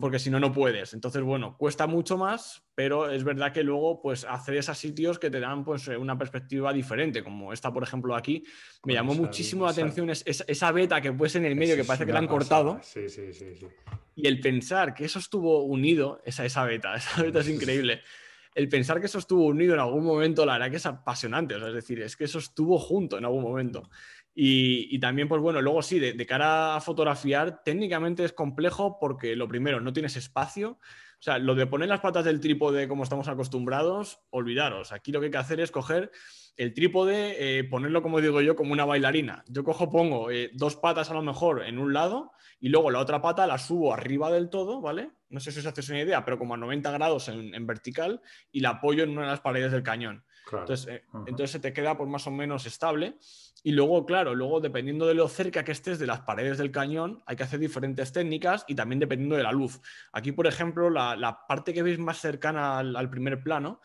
porque si no, no puedes. Entonces, bueno, cuesta mucho más, pero es verdad que luego pues hacer esos sitios que te dan pues una perspectiva diferente, como esta, por ejemplo, aquí. Me llamó muchísimo la atención es, esa beta que puse en el medio, que parece que la han cortado. Sí, sí, sí, sí, Y el pensar que eso estuvo unido, esa, esa beta, [LAUGHS] esa beta es increíble. el pensar que eso estuvo unido en algún momento, la verdad que es apasionante. O sea, es decir, es que eso estuvo junto en algún momento. Y, también, pues bueno, luego sí, de, cara a fotografiar, técnicamente es complejo porque lo primero, no tienes espacio. O sea, lo de poner las patas del trípode como estamos acostumbrados, olvidaros. Aquí lo que hay que hacer es coger el trípode, eh, ponerlo, como digo yo, como una bailarina. Yo cojo, pongo eh, dos patas a lo mejor en un lado y luego la otra pata la subo arriba del todo, ¿vale? No sé si os hacéis una idea, pero como a 90 grados en vertical y la apoyo en una de las paredes del cañón. Eh, entonces, se te queda por pues, más o menos estable. Y luego, claro, luego dependiendo de lo cerca que estés de las paredes del cañón, hay que hacer diferentes técnicas y también dependiendo de la luz. Aquí, por ejemplo, la, parte que veis más cercana al, primer plano,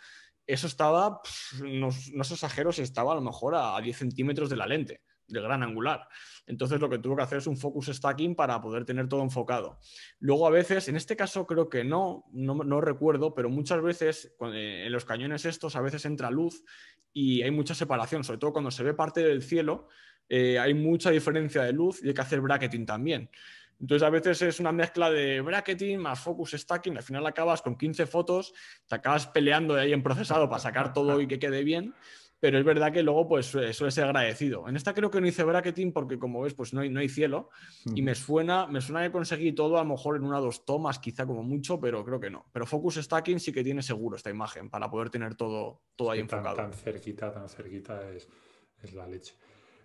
eso estaba, no, no exagero, si estaba a lo mejor a, a 10 centímetros de la lente de gran angular. Entonces lo que tuvo que hacer es un focus stacking para poder tener todo enfocado. Luego a veces, en este caso creo que no, no, recuerdo, pero muchas veces eh, en los cañones estos a veces entra luz y hay mucha separación, sobre todo cuando se ve parte del cielo, eh, hay mucha diferencia de luz y hay que hacer bracketing también. Entonces a veces es una mezcla de bracketing más focus stacking, al final acabas con 15 fotos, te acabas peleando de ahí en procesado para sacar todo y que quede bien pero es verdad que luego pues suele ser agradecido. En esta creo que no hice bracketing porque como ves pues no hay, no hay cielo y me suena, me suena que conseguí todo a lo mejor en una o dos tomas quizá como mucho, pero creo que no. Pero Focus Stacking sí que tiene seguro esta imagen para poder tener todo, todo ahí enfocado. Tan, cerquita, tan cerquita es, la leche.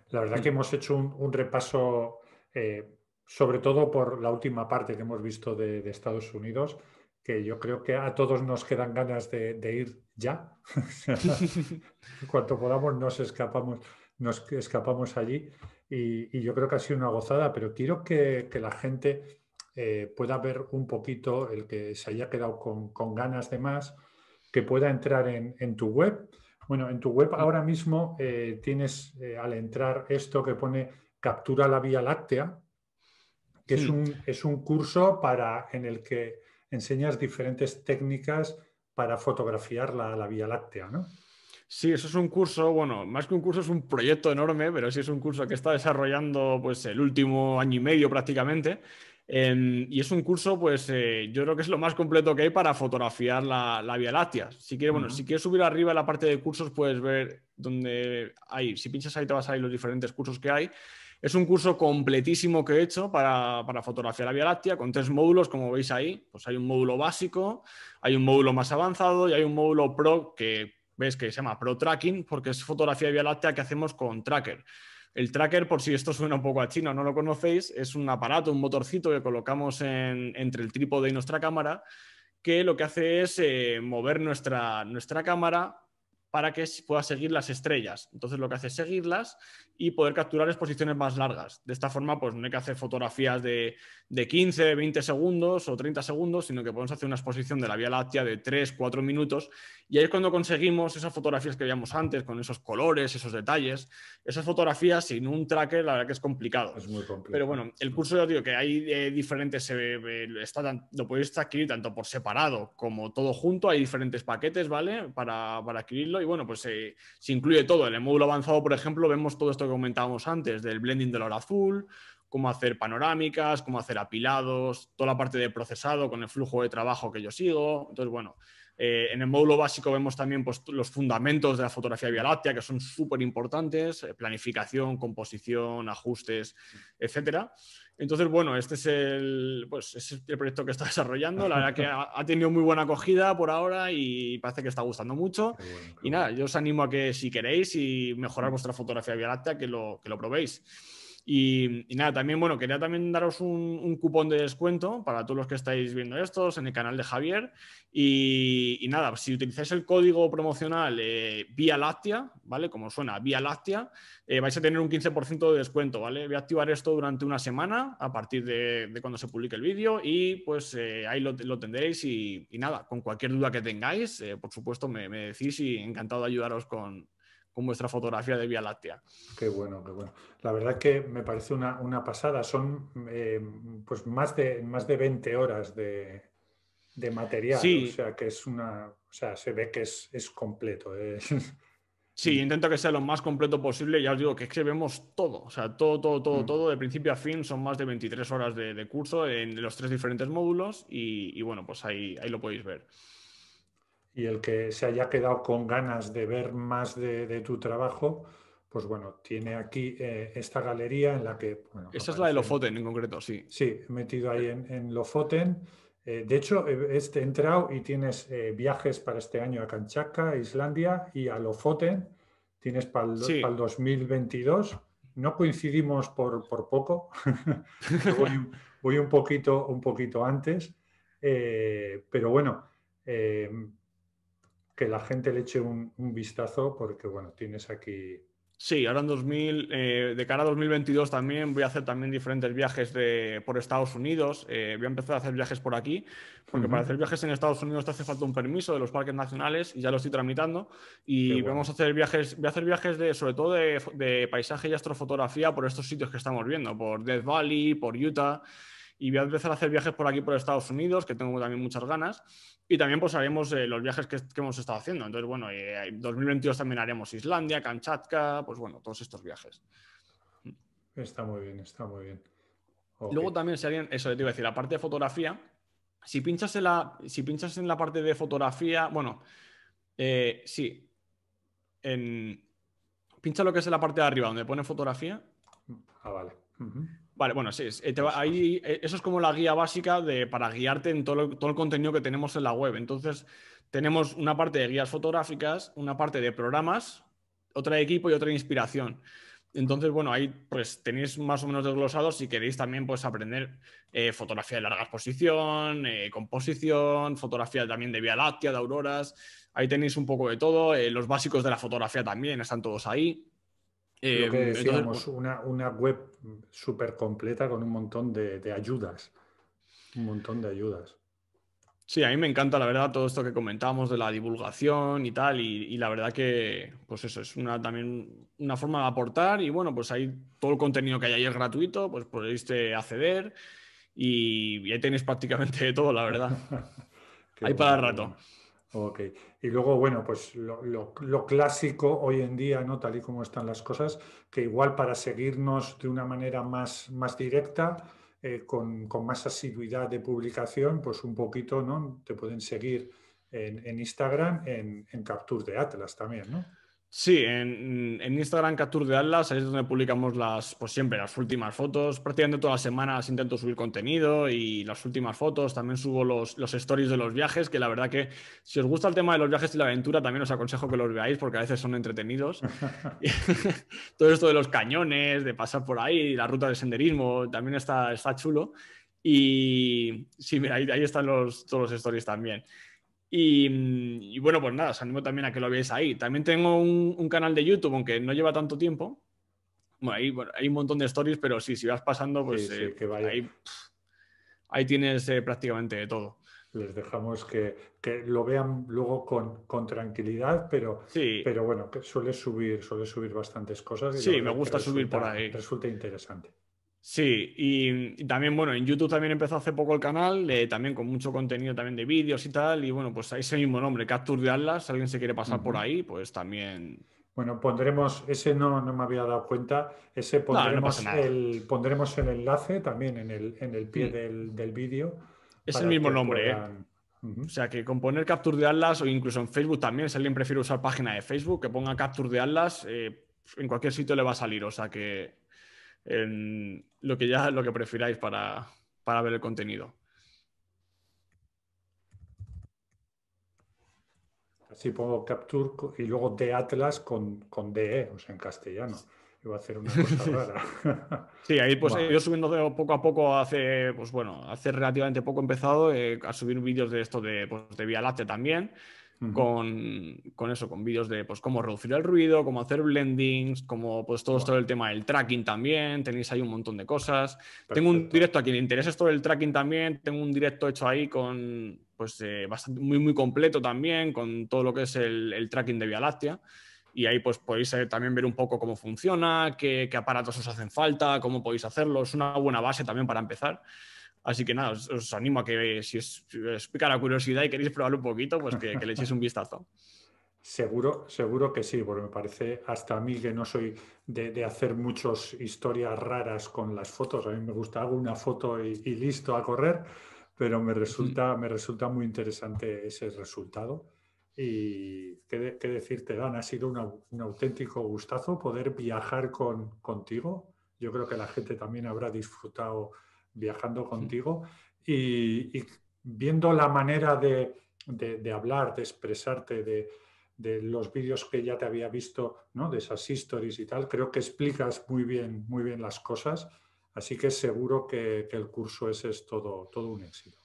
La verdad que mm. hemos hecho un, repaso eh, sobre todo por la última parte que hemos visto de, Estados Unidos que yo creo que a todos nos quedan ganas de ir ya. [LAUGHS] Cuanto podamos nos escapamos, nos escapamos allí y, yo creo que ha sido una gozada, pero quiero que, la gente eh, pueda ver un poquito, el que se haya quedado con, ganas de más, que pueda entrar en, tu web. Bueno, en tu web ahora mismo eh, tienes eh, al entrar esto que pone Captura la Vía Láctea, que es, un, es un curso para, en el que enseñas diferentes técnicas para fotografiar la, Vía Láctea, ¿no? Sí, eso es un curso, bueno, más que un curso es un proyecto enorme, pero sí es un curso que está desarrollando pues el último año y medio prácticamente. Em, y es un curso, pues eh, yo creo que es lo más completo que hay para fotografiar la, Vía Láctea. Si quieres, bueno, si quieres subir arriba la parte de cursos, puedes ver donde hay, si pinchas ahí te vas a ir los diferentes cursos que hay es un curso completísimo que he hecho para, para fotografiar la Vía Láctea con tres módulos, como veis ahí. Pues hay un módulo básico, hay un módulo más avanzado y hay un módulo pro que ves que se llama Pro Tracking porque es fotografía de Vía Láctea que hacemos con tracker. El tracker, por si esto suena un poco a chino, no lo conocéis, es un aparato, un motorcito que colocamos entre el trípode y nuestra cámara que lo que hace es eh, mover nuestra, nuestra cámara para que pueda seguir las estrellas. Entonces lo que hace es seguirlas y poder capturar exposiciones más largas. De esta forma, pues no hay que hacer fotografías de, 15, 20 segundos o 30 segundos, sino que podemos hacer una exposición de la Vía Láctea de 3, 4 minutos. Y ahí es cuando conseguimos esas fotografías que veíamos antes, con esos colores, esos detalles. Esas fotografías sin un tracker, la verdad que es complicado. Es muy complicado. Pero bueno, el curso ya digo que hay eh, diferentes, eh, eh, está, lo podéis adquirir tanto por separado como todo junto. Hay diferentes paquetes, ¿vale? Para, para adquirirlo y bueno, pues eh, se incluye todo. En el módulo avanzado, por ejemplo, vemos todo esto que comentábamos antes, del blending la hora azul, cómo hacer panorámicas, cómo hacer apilados, toda la parte de procesado con el flujo de trabajo que yo sigo. Entonces, bueno, eh, en el módulo básico vemos también pues, los fundamentos de la fotografía de Vía Láctea, que son súper importantes, eh, planificación, composición, ajustes, etc. Entonces, bueno, este es el, pues, el proyecto que está desarrollando. La verdad que ha, tenido muy buena acogida por ahora y parece que está gustando mucho. y nada, yo os animo a que si queréis y mejorar vuestra fotografía de Vía Láctea, que lo probéis. Y, nada, también, bueno, quería también daros un, cupón de descuento para todos los que estáis viendo estos en el canal de Javier. Y, nada, si utilizáis el código promocional eh, Vía Láctea, ¿vale? Como suena, Vía Láctea, eh, vais a tener un 15% de descuento, ¿vale? Voy a activar esto durante una semana a partir de, cuando se publique el vídeo y pues eh, ahí lo, tendréis. Y, nada, con cualquier duda que tengáis, eh, por supuesto, me decís y encantado de ayudaros con, vuestra fotografía de Vía Láctea. Qué bueno, qué bueno. La verdad que me parece una, pasada. Son eh, pues más de, más de 20 horas de, material. O sea, que es una. O sea, se ve que es, completo. ¿eh? [LAUGHS] Sí, intento que sea lo más completo posible. Ya os digo que es que vemos todo, o sea, todo, todo, todo, mm. todo, de principio a fin. Son más de 23 horas de, curso en los tres diferentes módulos y, bueno, pues ahí, ahí lo podéis ver y el que se haya quedado con ganas de ver más de, tu trabajo, pues bueno, tiene aquí eh, esta galería en la que... Bueno, Esa es la de Lofoten en concreto, sí. Sí, metido ahí en, Lofoten. Eh, de hecho, he entrado y tienes eh, viajes para este año a Kanchaka, Islandia y a Lofoten. Tienes para el, 2022. No coincidimos por, poco. [LAUGHS] voy, un, poquito, un poquito antes. pero bueno, que la gente le eche un, vistazo porque, bueno, tienes aquí... Sí, ahora en 2000, eh, de cara a 2022 también voy a hacer también diferentes viajes de, por Estados Unidos. Eh, voy a empezar a hacer viajes por aquí, porque para hacer viajes en Estados Unidos te hace falta un permiso de los parques nacionales y ya lo estoy tramitando. Y vamos a hacer viajes, voy a hacer viajes de, sobre todo de, de paisaje y astrofotografía por estos sitios que estamos viendo, por Death Valley, por Utah y voy a empezar a hacer viajes por aquí, por Estados Unidos, que tengo también muchas ganas, y también pues haremos eh, los viajes que, hemos estado haciendo. Entonces, bueno, en eh, 2022 también haremos Islandia, Kamchatka, pues bueno, todos estos viajes. Está muy bien, está muy bien. Luego también, serían eso te iba a decir, la parte de fotografía, si pinchas en la, si pinchas en la parte de fotografía, bueno, eh, sí, pincha lo que es en la parte de arriba, donde pone fotografía. Ah, vale bueno, eh, ahí, eh, eso es como la guía básica de, para guiarte en todo, todo el contenido que tenemos en la web. Entonces, tenemos una parte de guías fotográficas, una parte de programas, otra de equipo y otra de inspiración. Entonces, bueno, ahí pues tenéis más o menos desglosado si queréis también pues aprender eh, fotografía de larga exposición, composición, fotografía también de Vía Láctea, de auroras. Ahí tenéis un poco de todo. los básicos de la fotografía también están todos ahí. Eh, decíamos, una, web súper completa con un montón de, ayudas. Un montón de ayudas. Sí, a mí me encanta, la verdad, todo esto que comentábamos de la divulgación y tal, y, la verdad que, pues eso, es una, también una forma de aportar, y bueno, pues ahí todo el contenido que hay ahí es gratuito, pues podéis eh, acceder, y, ahí tenéis prácticamente todo, la verdad. [LAUGHS] ahí para rato. Ok. Y luego, bueno, pues lo, clásico hoy en día, ¿no? Tal y como están las cosas, que igual para seguirnos de una manera más, más directa, eh, con, con, más asiduidad de publicación, pues un poquito, ¿no? Te pueden seguir en, en Instagram, en, en Capture de Atlas también, ¿no? Sí, en, Instagram Capture de Atlas, ahí es donde publicamos las, pues siempre las últimas fotos. Prácticamente todas las semanas intento subir contenido y las últimas fotos. También subo los, stories de los viajes, que la verdad que si os gusta el tema de los viajes y la aventura, también os aconsejo que los veáis porque a veces son entretenidos. [LAUGHS] [LAUGHS] Todo esto de los cañones, de pasar por ahí, la ruta de senderismo, también está, chulo. Y sí, ahí, ahí están todos los stories también. Y, bueno, pues nada, os animo también a que lo veáis ahí. También tengo un, canal de YouTube, aunque no lleva tanto tiempo. Bueno, ahí, hay un montón de stories, pero sí, si vas pasando, pues eh, Ahí, tienes eh, prácticamente todo. Les dejamos que, lo vean luego con, tranquilidad, pero, pero bueno, suele subir, suele subir bastantes cosas. Y sí, me gusta subir por ahí. Resulta interesante. Sí, y, también, bueno, en YouTube también empezó hace poco el canal, también con mucho contenido también de vídeos y tal, y bueno, pues ese mismo nombre, Capture de Atlas, si alguien se quiere pasar por ahí, pues también... Bueno, pondremos, ese no, no me había dado cuenta, ese pondremos, el, pondremos el enlace también en el, pie del, vídeo. Es el mismo nombre, ¿eh? O sea que con poner Capture de Atlas o incluso en Facebook también, si alguien prefiere usar página de Facebook, que ponga Capture de Atlas, eh, en cualquier sitio le va a salir. O sea que en, lo que ya lo que prefiráis para, ver el contenido. Así pongo Capture y luego de Atlas con, DE, o sea, en castellano. Iba a hacer una cosa [LAUGHS] rara. Sí, ahí pues yo subiendo poco a poco hace, pues bueno, hace relativamente poco empezado eh, a subir vídeos de esto de, pues, de Vía también con, eso, con vídeos de pues, cómo reducir el ruido, cómo hacer blendings, cómo pues todo, todo el tema del tracking también, tenéis ahí un montón de cosas. Tengo un directo a quien le interesa esto del tracking también, tengo un directo hecho ahí con pues eh, muy, muy completo también, con todo lo que es el, tracking de Vía Láctea y ahí pues podéis eh, también ver un poco cómo funciona, qué, qué, aparatos os hacen falta, cómo podéis hacerlo. Es una buena base también para empezar. Así que nada, os, animo a que si os, pica la curiosidad y queréis probarlo un poquito, pues que, que le echéis un vistazo. Seguro, seguro que sí, porque me parece hasta a mí que no soy de, hacer muchas historias raras con las fotos. A mí me gusta, hago una foto y, listo a correr, pero me resulta, mm. me resulta muy interesante ese resultado. Y qué, decirte, Dan, ha sido un auténtico gustazo poder viajar con, contigo. Yo creo que la gente también habrá disfrutado viajando contigo y, viendo la manera de, hablar, de expresarte, de, los vídeos que ya te había visto, ¿no? de esas histories y tal, creo que explicas muy bien, muy bien las cosas. Así que seguro que, el curso ese es todo, todo un éxito.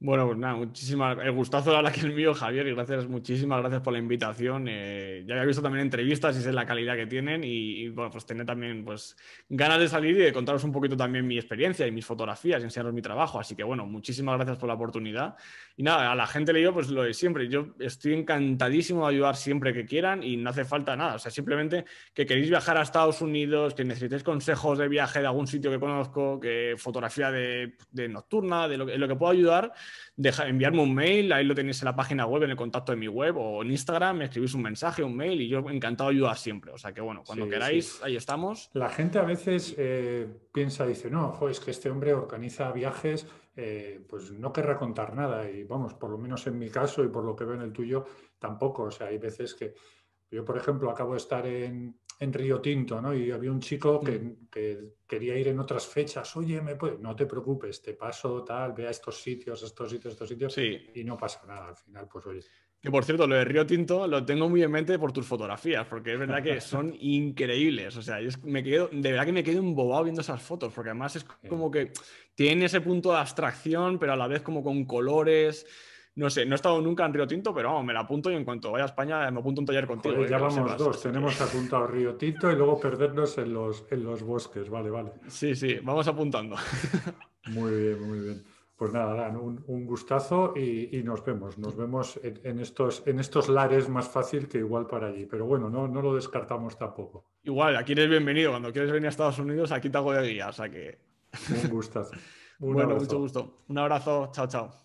Bueno, pues nada, muchísimas. El gustazo era que el mío, Javier, y gracias, muchísimas gracias por la invitación. Eh, ya había visto también entrevistas y es la calidad que tienen. Y, bueno, pues tener también pues, ganas de salir y de contaros un poquito también mi experiencia y mis fotografías y enseñaros mi trabajo. Así que bueno, muchísimas gracias por la oportunidad. Y nada, a la gente le digo pues lo de siempre. Yo estoy encantadísimo de ayudar siempre que quieran y no hace falta nada. O sea, simplemente que queréis viajar a Estados Unidos, que necesitéis consejos de viaje de algún sitio que conozco, que fotografía de, nocturna, de lo, lo que puedo ayudar deja, enviarme un mail, ahí lo tenéis en la página web, en el contacto de mi web o en Instagram, me escribís un mensaje, un mail y yo encantado de ayudar siempre. O sea que bueno, cuando queráis, ahí estamos. La gente a veces eh, piensa, dice, no, es que este hombre organiza viajes, eh, pues no querrá contar nada y vamos, por lo menos en mi caso y por lo que veo en el tuyo, tampoco. O sea, hay veces que yo, por ejemplo, acabo de estar en, en Río Tinto, ¿no? Y había un chico que, mm. quería ir en otras fechas. Oye, me no te preocupes, te paso tal, ve a estos sitios, estos sitios, estos sitios. Y no pasa nada al final, pues oye. Que por cierto, lo de Río Tinto lo tengo muy en mente por tus fotografías, porque es verdad que [LAUGHS] son increíbles. O sea, me quedo, de verdad que me quedo embobado viendo esas fotos, porque además es como que tiene ese punto de abstracción, pero a la vez como con colores. No sé, no he estado nunca en Río Tinto, pero vamos, me la apunto y en cuanto vaya a España me apunto un taller contigo. ¿eh? ya vamos dos, tenemos apuntado Río Tinto y luego perdernos en los, en los bosques, vale, vale. Sí, sí, vamos apuntando. Muy bien, muy bien. Pues nada, Dan, un, gustazo y, nos vemos. Nos vemos en, estos, en estos lares más fácil que igual para allí. Pero bueno, no, no lo descartamos tampoco. Igual, aquí eres bienvenido. Cuando quieres venir a Estados Unidos, aquí te hago de guía. O sea que. Un gustazo. [LAUGHS] bueno, mucho gusto. Un abrazo. Chao, chao.